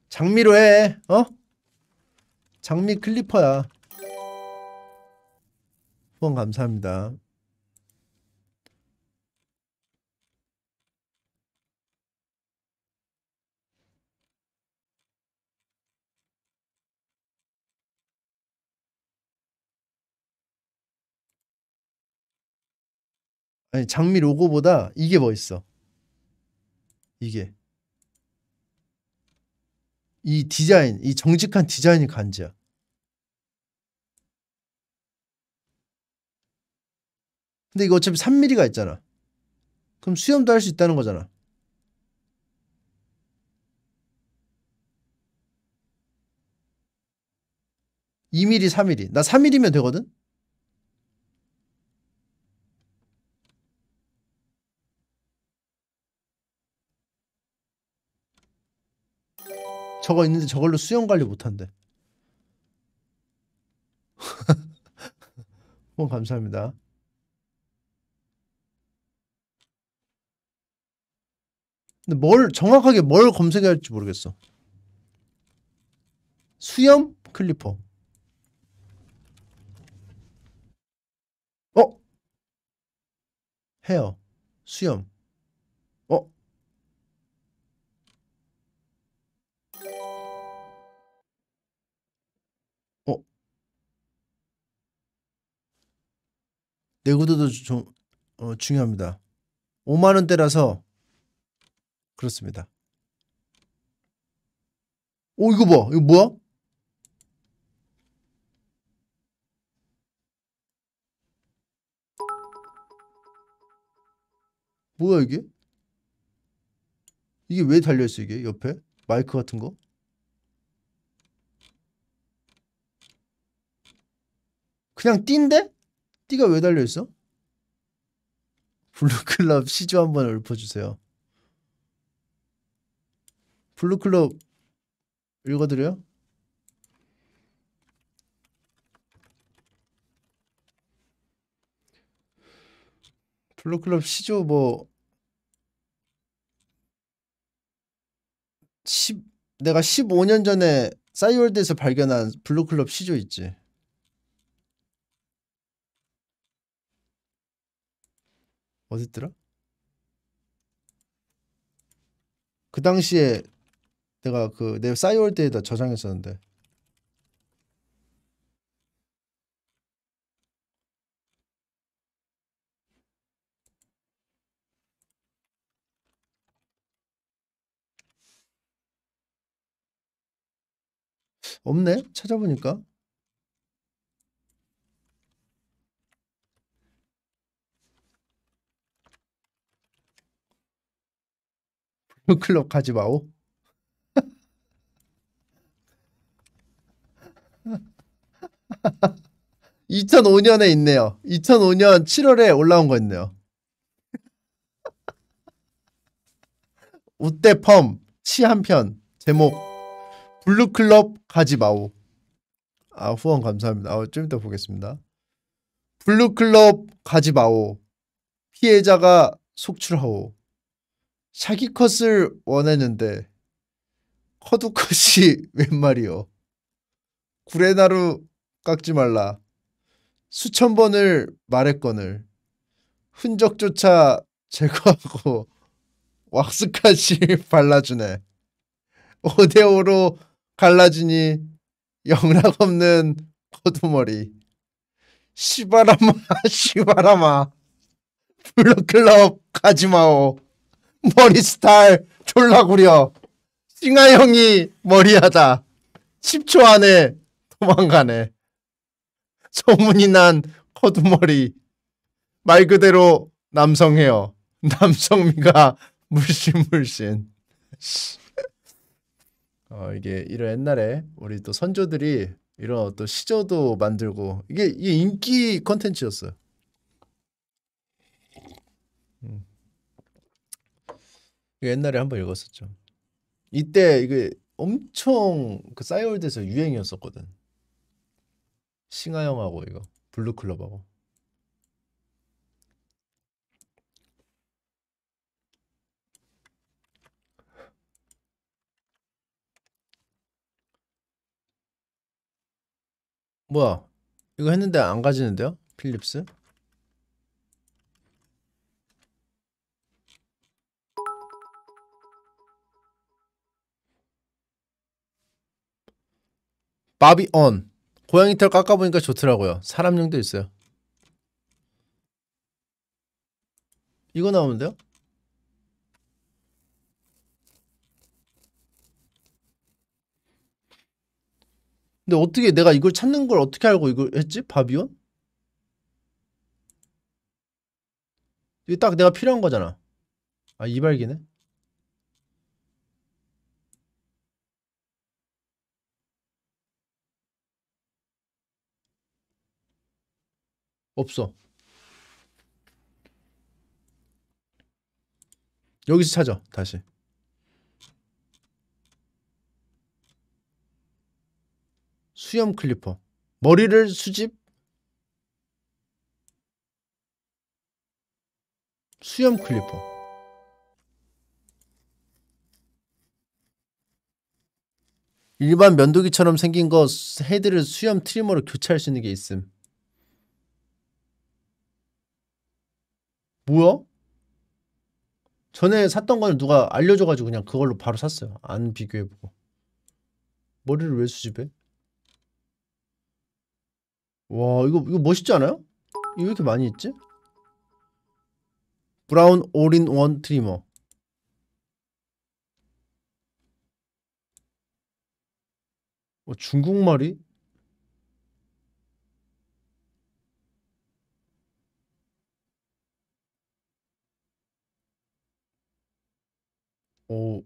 장미로 해, 어? 장미 클리퍼야. 후원 감사합니다. 아니 장미 로고보다 이게 멋있어. 이게 이 디자인, 이 정직한 디자인이 간지야. 근데 이거 어차피 3mm가 있잖아. 그럼 수염도 할 수 있다는 거잖아. 2mm 3mm 나3 m m 면 되거든? 저거 있는데 저걸로 수염 관리 못한대. 뭐 감사합니다. 근데 뭘 정확하게 뭘 검색해야 할지 모르겠어. 수염 클리퍼. 어? 헤어 수염. 내구도도 좀 어, 중요합니다. 5만 원대라서 그렇습니다. 오 이거 봐 이거 뭐야? 뭐야 이게? 이게 왜 달려있어 이게 옆에? 마이크 같은 거? 그냥 띠인데? 띠가 왜 달려 있어? 블루클럽 시조 한번 읊어주세요. 블루클럽 읽어드려요? 블루클럽 시조 뭐 10, 내가 15년 전에 싸이월드에서 발견한 블루클럽 시조 있지. 어딨더라? 그 당시에 내가 그 내사이월드에다 저장했었는데 없네 찾아보니까 클럽 가지 마오. 2 0 0 5 년에 있네요. 2 0 0 5년7월에 올라온 거 있네요. 우대펌치한편 제목 블루클럽 가지 마오. 아 후원 감사합니다. 아, 좀 이따 보겠습니다. 블루클럽 가지 마오. 피해자가 속출하오. 자기 컷을 원했는데 커두 컷이 웬말이오 구레나루 깎지 말라. 수천 번을 말했거늘 흔적조차 제거하고 왁스까지 발라주네. 오대오로 갈라지니 영락없는 거두머리. 시바라마 시바라마 블루클럽 가지마오. 머리 스타일 졸라 구려 싱아 형이 머리하다 10초 안에 도망가네 소문이 난 코드머리 말 그대로 남성해요 남성미가 물씬물씬 어, 이게 이런 옛날에 우리 또 선조들이 이런 또 시저도 만들고 이게, 이게 인기 컨텐츠였어요 그 옛날에 한번 읽었었죠. 이때 이게 엄청 그 싸이월드에서 유행이었었거든. 싱하 영하고 이거 블루클럽하고. 뭐야 이거 했는데 안 가지는데요? 필립스? 바비온 고양이 털 깎아보니까 좋더라고요. 사람용도 있어요. 이거 나오는데요? 근데 어떻게 내가 이걸 찾는 걸 어떻게 알고 이걸 했지? 바비온? 이게 딱 내가 필요한 거잖아. 아 이발기네. 없어. 여기서 찾아 다시. 수염 클리퍼. 머리를 수집. 수염 클리퍼. 일반 면도기처럼 생긴 거 헤드를 수염 트리머로 교체할 수 있는 게 있음. 뭐야? 전에 샀던 거는 누가 알려줘가지고 그냥 그걸로 바로 샀어요. 안 비교해보고. 머리를 왜 수집해? 와 이거 이거 멋있지 않아요? 이왜 거 이렇게 많이 있지? 브라운 올인원 트리머 어, 중국말이? 오.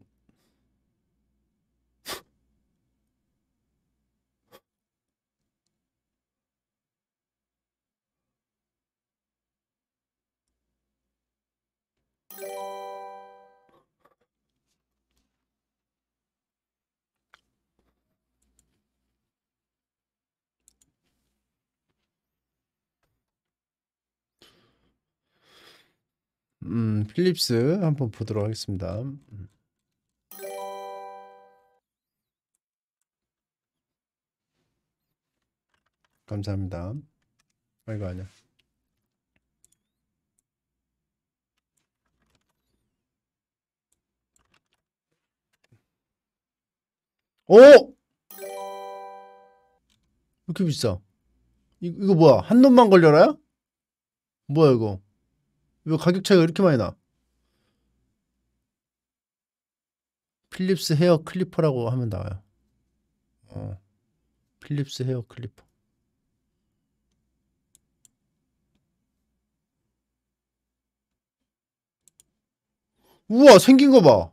어. 음, 필립스 한번 보도록 하겠습니다. 음. 감사합니다. 아이고 아니야. 오! 이렇게 비싸? 이, 이거 뭐야? 한 놈만 걸려라야? 뭐야 이거? 왜 가격 차이가 이렇게 많이 나? 필립스 헤어 클리퍼라고 하면 나와요. 어. 필립스 헤어 클리퍼. 우와 생긴 거 봐.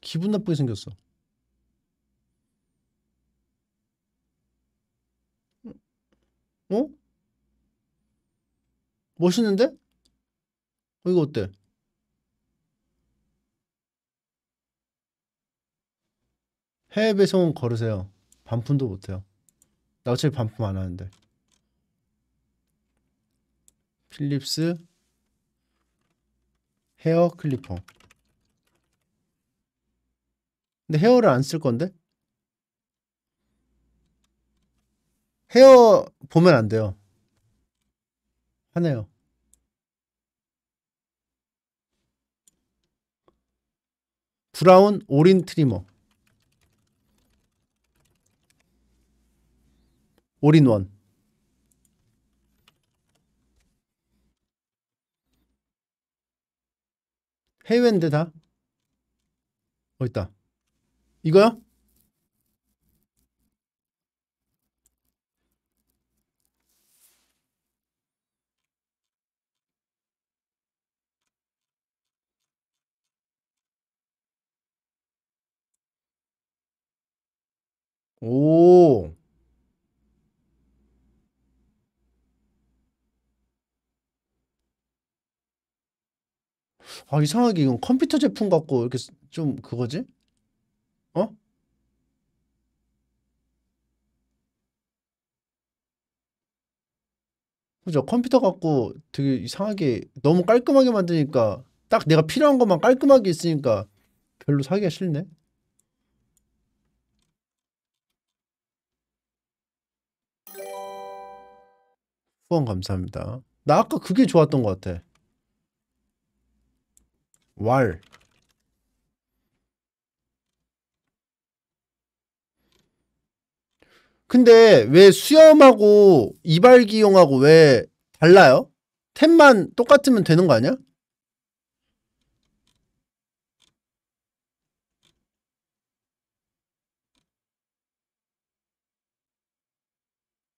기분 나쁘게 생겼어. 어? 멋있는데? 어, 이거 어때? 해외 배송은 걸으세요. 반품도 못해요. 나 어차피 반품 안 하는데. 필립스 헤어 클리퍼 근데 헤어를 안 쓸 건데? 헤어 보면 안 돼요 화내요 브라운 오린 트리머 올인원 해외인데 다? 어있다 이거요? 오아 이상하게 이건 컴퓨터 제품 같고 이렇게 좀 그거지? 어? 그죠 컴퓨터 같고 되게 이상하게 너무 깔끔하게 만드니까 딱 내가 필요한 것만 깔끔하게 있으니까 별로 사기가 싫네 후원 감사합니다 나 아까 그게 좋았던 것 같아 왈 근데 왜 수염하고 이발기용하고 왜 달라요? 템만 똑같으면 되는 거 아니야?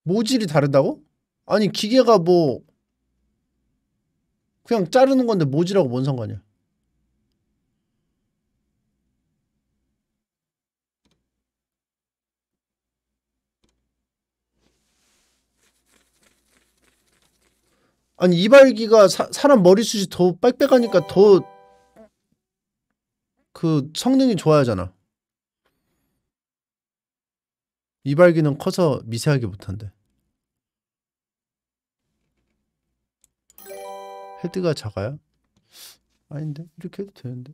모질이 다르다고? 아니 기계가 뭐 그냥 자르는 건데 모질하고 뭔 상관이야 아니 이발기가 사, 람 머리숱이 더 빽빽하니까 더 그 성능이 좋아야잖아 이발기는 커서 미세하게 못한대 헤드가 작아요? 아닌데 이렇게 해도 되는데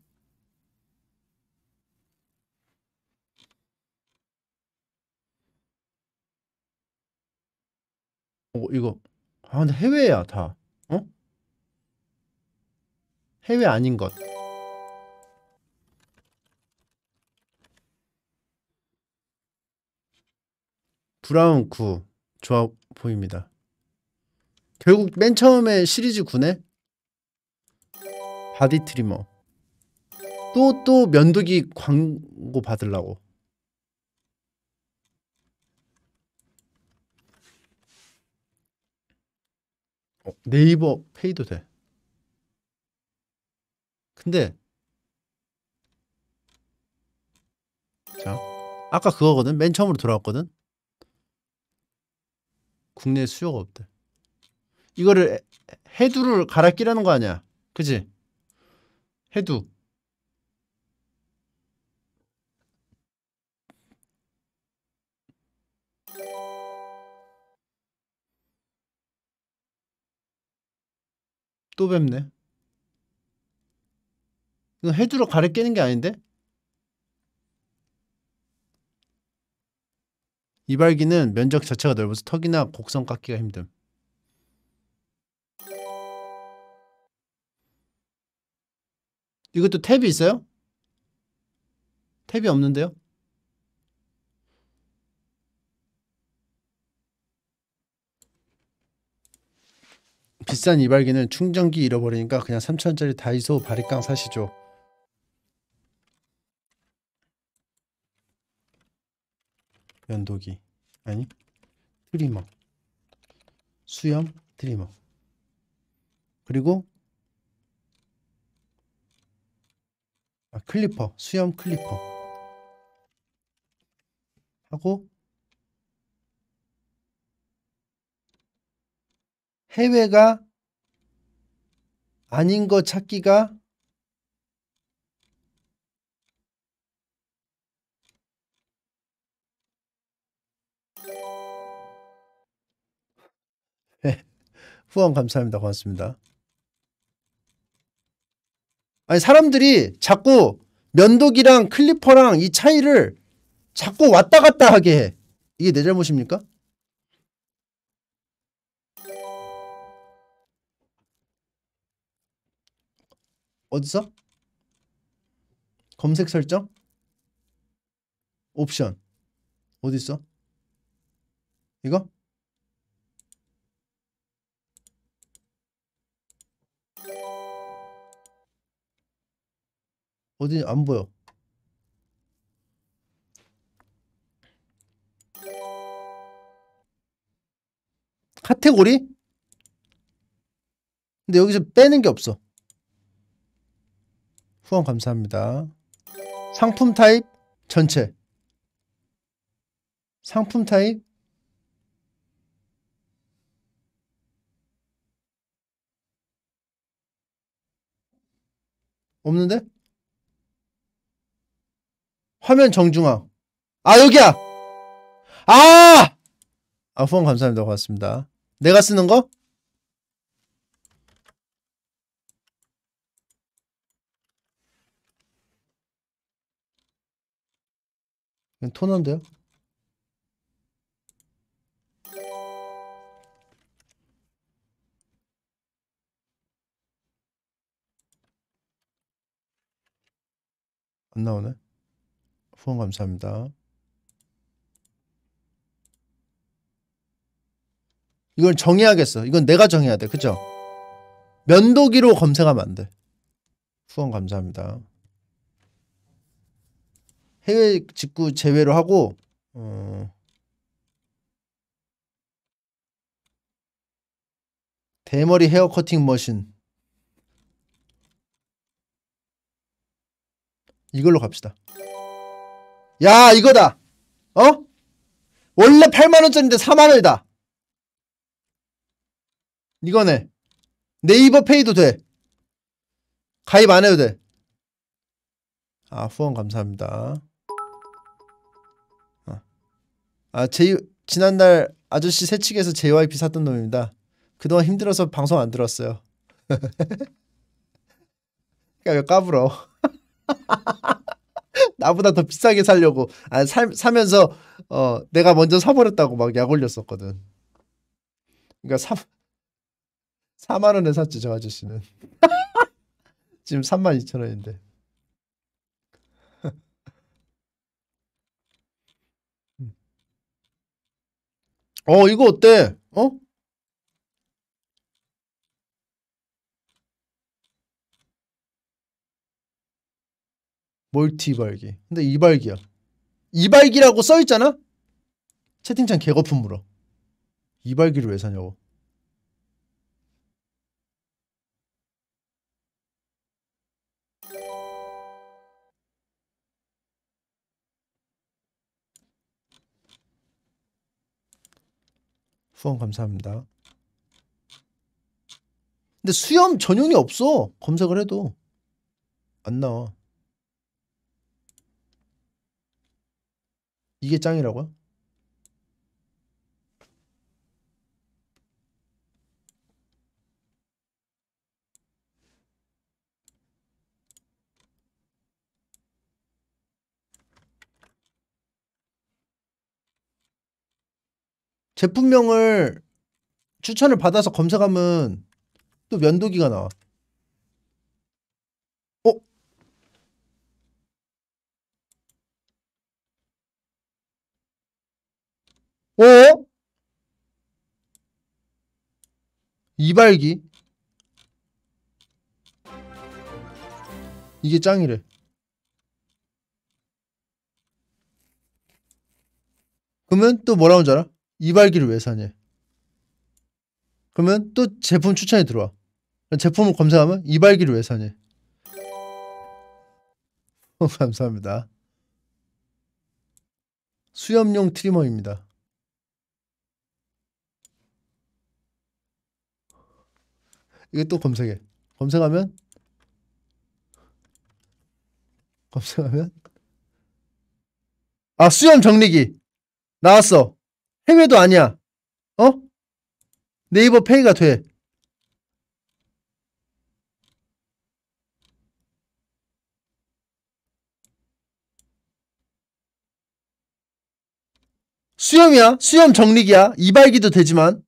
오 어, 이거 아 근데 해외야 다 어? 해외 아닌 것 브라운 9 좋아 보입니다 결국 맨 처음에 시리즈 9네 바디 트리머 또또 또 면도기 광고 받으려고 어, 네이버 페이도 돼. 근데 자 아까 그거거든. 맨 처음으로 들어왔거든 국내 수요가 없대. 이거를 해두를 갈아 끼라는 거 아니야. 그지? 해두 또 뵙네. 이건 헤드로 가래 깨는 게 아닌데? 이발기는 면적 자체가 넓어서 턱이나 곡선 깎기가 힘듦. 이것도 탭이 있어요? 탭이 없는데요? 비싼 이발기는 충전기 잃어버리니까 그냥 3천원짜리 다이소 바리깡 사시죠. 면도기 아니 트리머 수염 트리머 그리고 아, 클리퍼 수염 클리퍼 하고 해외가 아닌 거 찾기가 후원 감사합니다. 고맙습니다. 아니 사람들이 자꾸 면도기랑 클리퍼랑 이 차이를 자꾸 왔다 갔다 하게 해. 이게 내 잘못입니까? 어디서? 검색 설정? 옵션 어디 있어? 이거? 어디 안 보여. 카테고리? 근데 여기서 빼는 게 없어. 후원 감사합니다. 상품 타입 전체 상품 타입 없는데? 화면 정중화아 여기야! 아! 아 후원 감사합니다. 고맙습니다. 내가 쓰는 거? 이건 토너인데요? 안 나오네? 후원 감사합니다. 이건 정해야겠어. 이건 내가 정해야 돼. 그쵸 면도기로 검색하면 안 돼. 후원 감사합니다. 해외 직구 제외로 하고 어 대머리 헤어 커팅 머신 이걸로 갑시다. 야 이거다. 어? 원래 8만원짜리인데 4만원이다. 이거네. 네이버 페이도 돼. 가입 안 해도 돼. 아 후원 감사합니다. 아, 제 지난날 아저씨 새치기에서 JYP 샀던 놈입니다. 그동안 힘들어서 방송 안 들었어요. 그러니까 까불어. 나보다 더 비싸게 살려고 아, 살, 사면서 어, 내가 먼저 사버렸다고 막약 올렸었거든. 그러니까 사, 4만 원에 샀지 저 아저씨는. 지금 3만 2천 원인데. 어 이거 어때? 어? 멀티 이발기. 근데 이발기야. 이발기라고 써 있잖아. 채팅창 개거품 물어. 이발기를 왜 사냐고. 후원 감사합니다. 근데 수염 전용이 없어. 검색을 해도 안 나와. 이게 짱이라고요? 제품명을 추천을 받아서 검색하면 또 면도기가 나와. 어? 어? 이발기? 이게 짱이래. 그러면 또 뭐라고 하잖아? 이발기를 왜 사냐? 그러면 또 제품 추천이 들어와. 제품을 검색하면 이발기를 왜 사냐? 어, 감사합니다. 수염용 트리머입니다. 이게 또 검색해. 검색하면 검색하면 아 수염 정리기 나왔어. 해외도 아니야. 어? 네이버 페이가 돼. 수염이야. 수염 정리기야. 이발기도 되지만.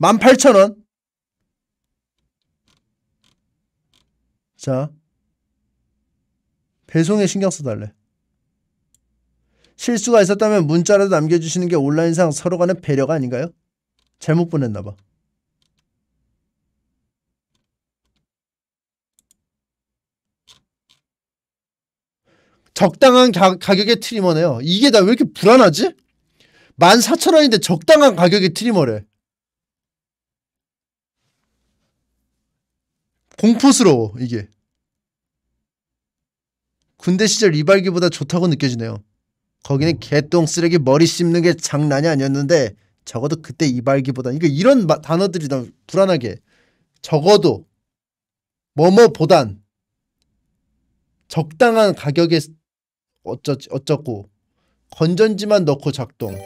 18,000원. 자. 배송에 신경 써달래. 실수가 있었다면 문자라도 남겨주시는 게 온라인상 서로 간의 배려가 아닌가요? 잘못 보냈나 봐. 적당한 가, 격의 트리머네요. 이게 나 왜 이렇게 불안하지? 14,000원인데 적당한 가격의 트리머래. 공포스러워 이게. 군대 시절 이발기보다 좋다고 느껴지네요. 거기는 개똥 쓰레기 머리 씹는 게 장난이 아니었는데 적어도 그때 이발기보다 이거 이런 마, 단어들이 나 불안하게 적어도 뭐뭐보단 적당한 가격에 어쩌 어쩌고 건전지만 넣고 작동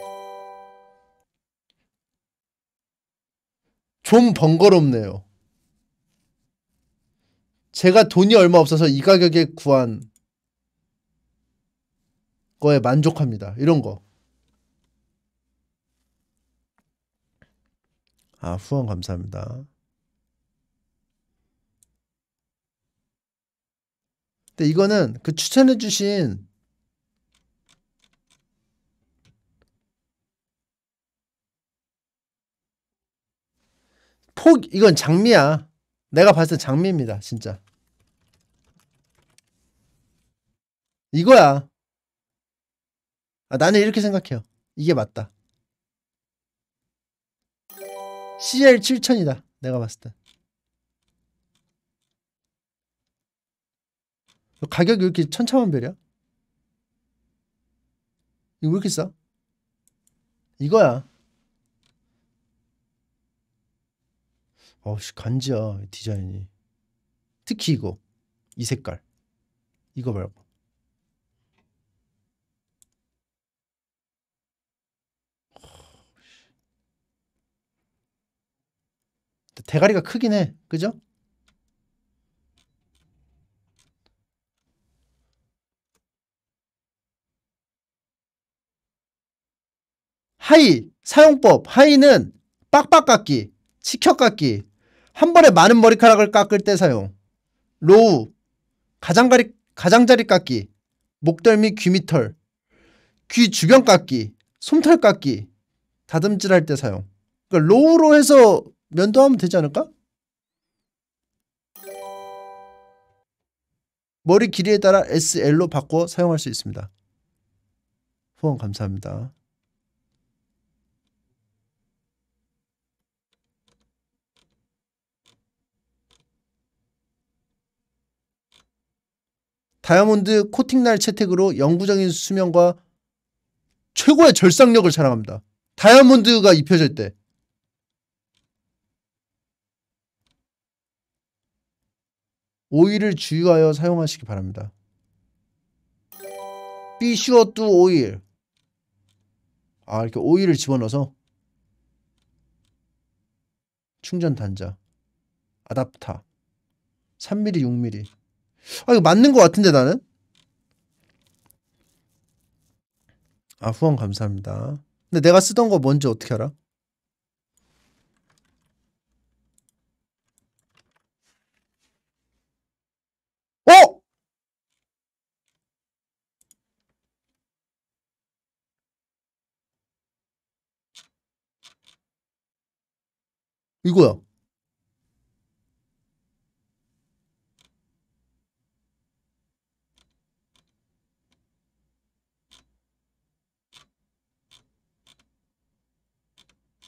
좀 번거롭네요. 제가 돈이 얼마 없어서 이 가격에 구한 거에 만족합니다. 이런 거. 아, 후원 감사합니다. 근데 이거는 그 추천해 주신 폭 이건 장미야. 내가 봤을 때 장미입니다. 진짜. 이거야. 아, 나는 이렇게 생각해요. 이게 맞다. CL 7000이다. 내가 봤을 때. 가격이 왜 이렇게 천차만별이야? 이거 왜 이렇게 싸? 이거야. 어씨 우 간지야 디자인이. 특히 이거. 이 색깔. 이거 말고. 대가리가 크긴 해. 그죠? 하이 사용법 하이는 빡빡 깎기, 치켜 깎기, 한 번에 많은 머리카락을 깎을 때 사용. 로우 가장가리 가장자리 깎기, 목덜미 귀 밑털, 귀 주변 깎기, 솜털 깎기, 다듬질할 때 사용. 그러니까 로우로 해서 면도하면 되지 않을까? 머리 길이에 따라 SL로 바꿔 사용할 수 있습니다. 후원 감사합니다. 다이아몬드 코팅날 채택으로 영구적인 수명과 최고의 절삭력을 자랑합니다. 다이아몬드가 입혀질 때 오일을 주의하여 사용하시기 바랍니다. Be sure to o i 아, 이렇게 오일을 집어넣어서 충전 단자, 아답터, 3mm, 6mm. 아, 이거 맞는 것 같은데 나는? 아, 후원 감사합니다. 근데 내가 쓰던 거 뭔지 어떻게 알아? 이거야.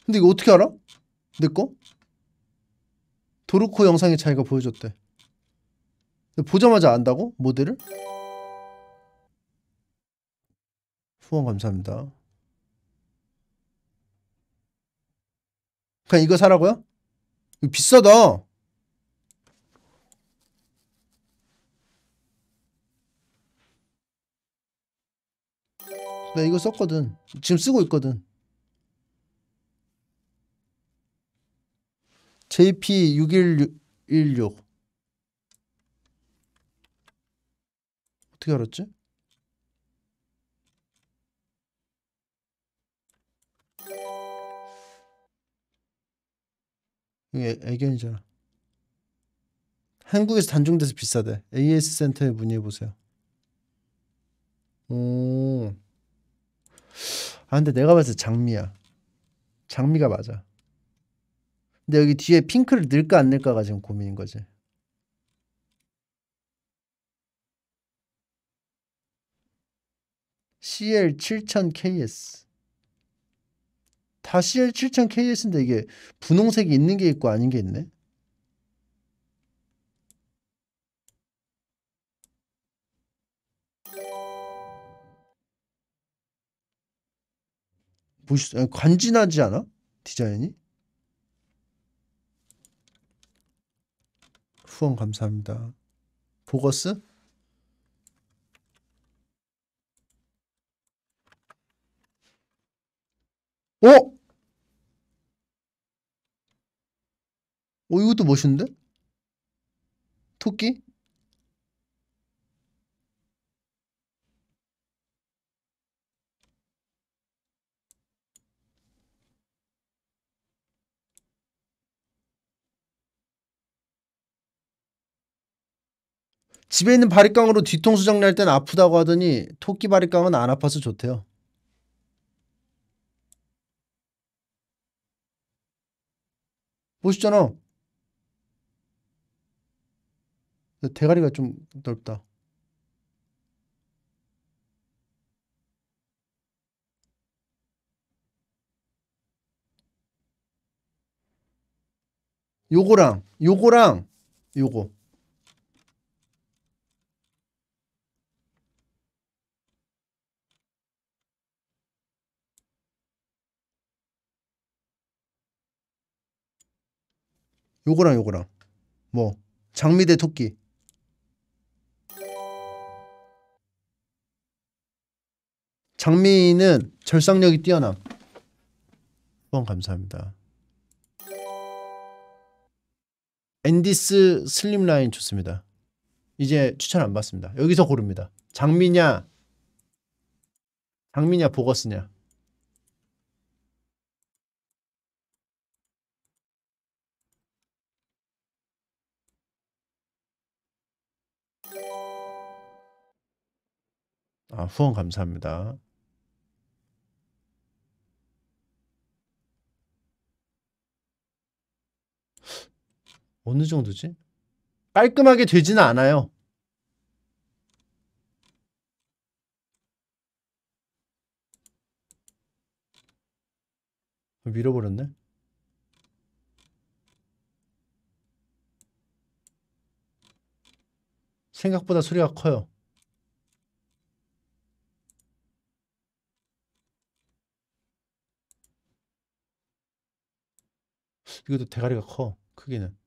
근데 이거 어떻게 알아? 내 거? 도르코 영상의 차이가 보여줬대. 보자마자 안다고? 모델을? 후원 감사합니다. 그냥 이거 사라고요? 비싸다. 나 이거 썼거든. 지금 쓰고 있거든. JP6116 어떻게 알았지? 이게 애견이잖아. 한국에서 단종돼서 비싸대. AS 센터에 문의해 보세요. 오. 아 근데 내가 봤을 때 장미야. 장미가 맞아. 근데 여기 뒤에 핑크를 넣을까 안 넣을까가 지금 고민인 거지. CL 7000KS 다시 7000KS인데 이게 분홍색이 있는 게 있고 아닌 게 있네. 보시 아, 간지나지 않아? 디자인이? 후원 감사합니다. 보거스? 오! 어? 오 어, 이것도 멋있는데? 토끼? 집에 있는 바리깡으로 뒤통수 정리할 땐 아프다고 하더니 토끼 바리깡은 안 아파서 좋대요. 멋있잖아. 대가리가 좀 넓다. 요거랑 요거랑 요거 요거랑 요거랑 뭐 장미대 토끼 장미는 절상력이 뛰어남. 후원 감사합니다. 앤디스 슬림라인 좋습니다. 이제 추천 안 받습니다. 여기서 고릅니다. 장미냐 장미냐 보거스냐 아 후원 감사합니다. 어느 정도지? 깔끔하게 되지는 않아요. 밀어버렸네. 생각보다 소리가 커요. 이것도 대가리가 커 크기는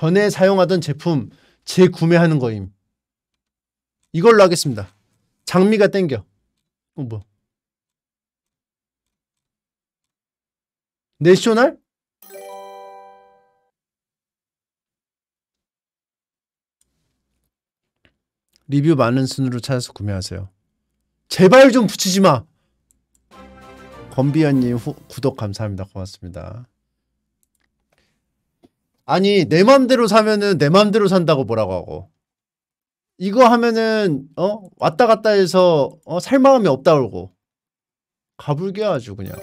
전에 사용하던 제품 재구매하는 거임. 이걸로 하겠습니다. 장미가 땡겨. 어, 뭐. 내셔널? 리뷰 많은 순으로 찾아서 구매하세요. 제발 좀 붙이지 마. 건비현님 구독 감사합니다. 고맙습니다. 아니 내 맘대로 사면은 내 맘대로 산다고 뭐라고 하고 이거 하면은 어 왔다 갔다 해서 어, 살 마음이 없다 그러고 가불게 아주 그냥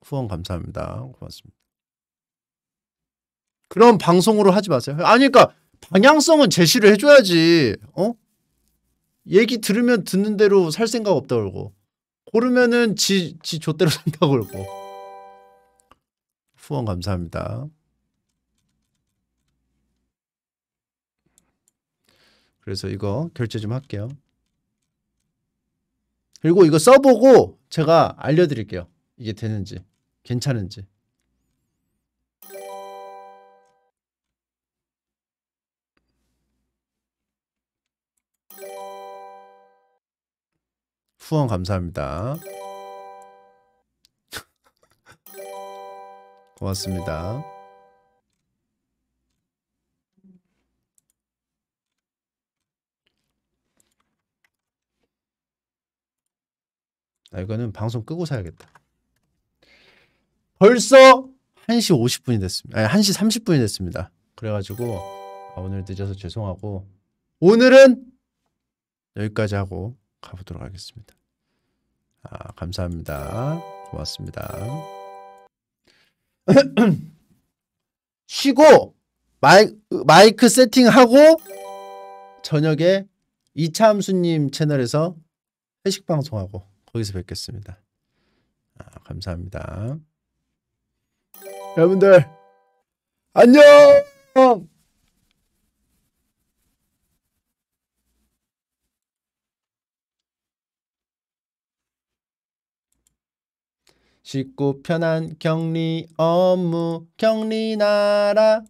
후원 감사합니다 고맙습니다 그런 방송으로 하지 마세요 아니 그니까 러 방향성은 제시를 해줘야지 어 얘기 들으면 듣는 대로 살 생각 없다 그러고 고르면은 지지 좆대로 산다 그러고 후원 감사합니다. 그래서 이거 결제 좀 할게요. 그리고 이거 써보고 제가 알려드릴게요. 이게 되는지 괜찮은지. 후원 감사합니다. 고맙습니다. 아, 이거는 방송 끄고 사야겠다. 벌써 1시 50분이 됐습니다. 아니, 1시 30분이 됐습니다. 그래가지고 아, 오늘 늦어서 죄송하고 오늘은 여기까지 하고 가보도록 하겠습니다. 아, 감사합니다. 고맙습니다. 쉬고 마이, 마이크 세팅하고 저녁에 이참수님 채널에서 회식 방송하고 거기서 뵙겠습니다. 아, 감사합니다. 여러분들 안녕. 쉽고 편한 격리 업무 격리 나라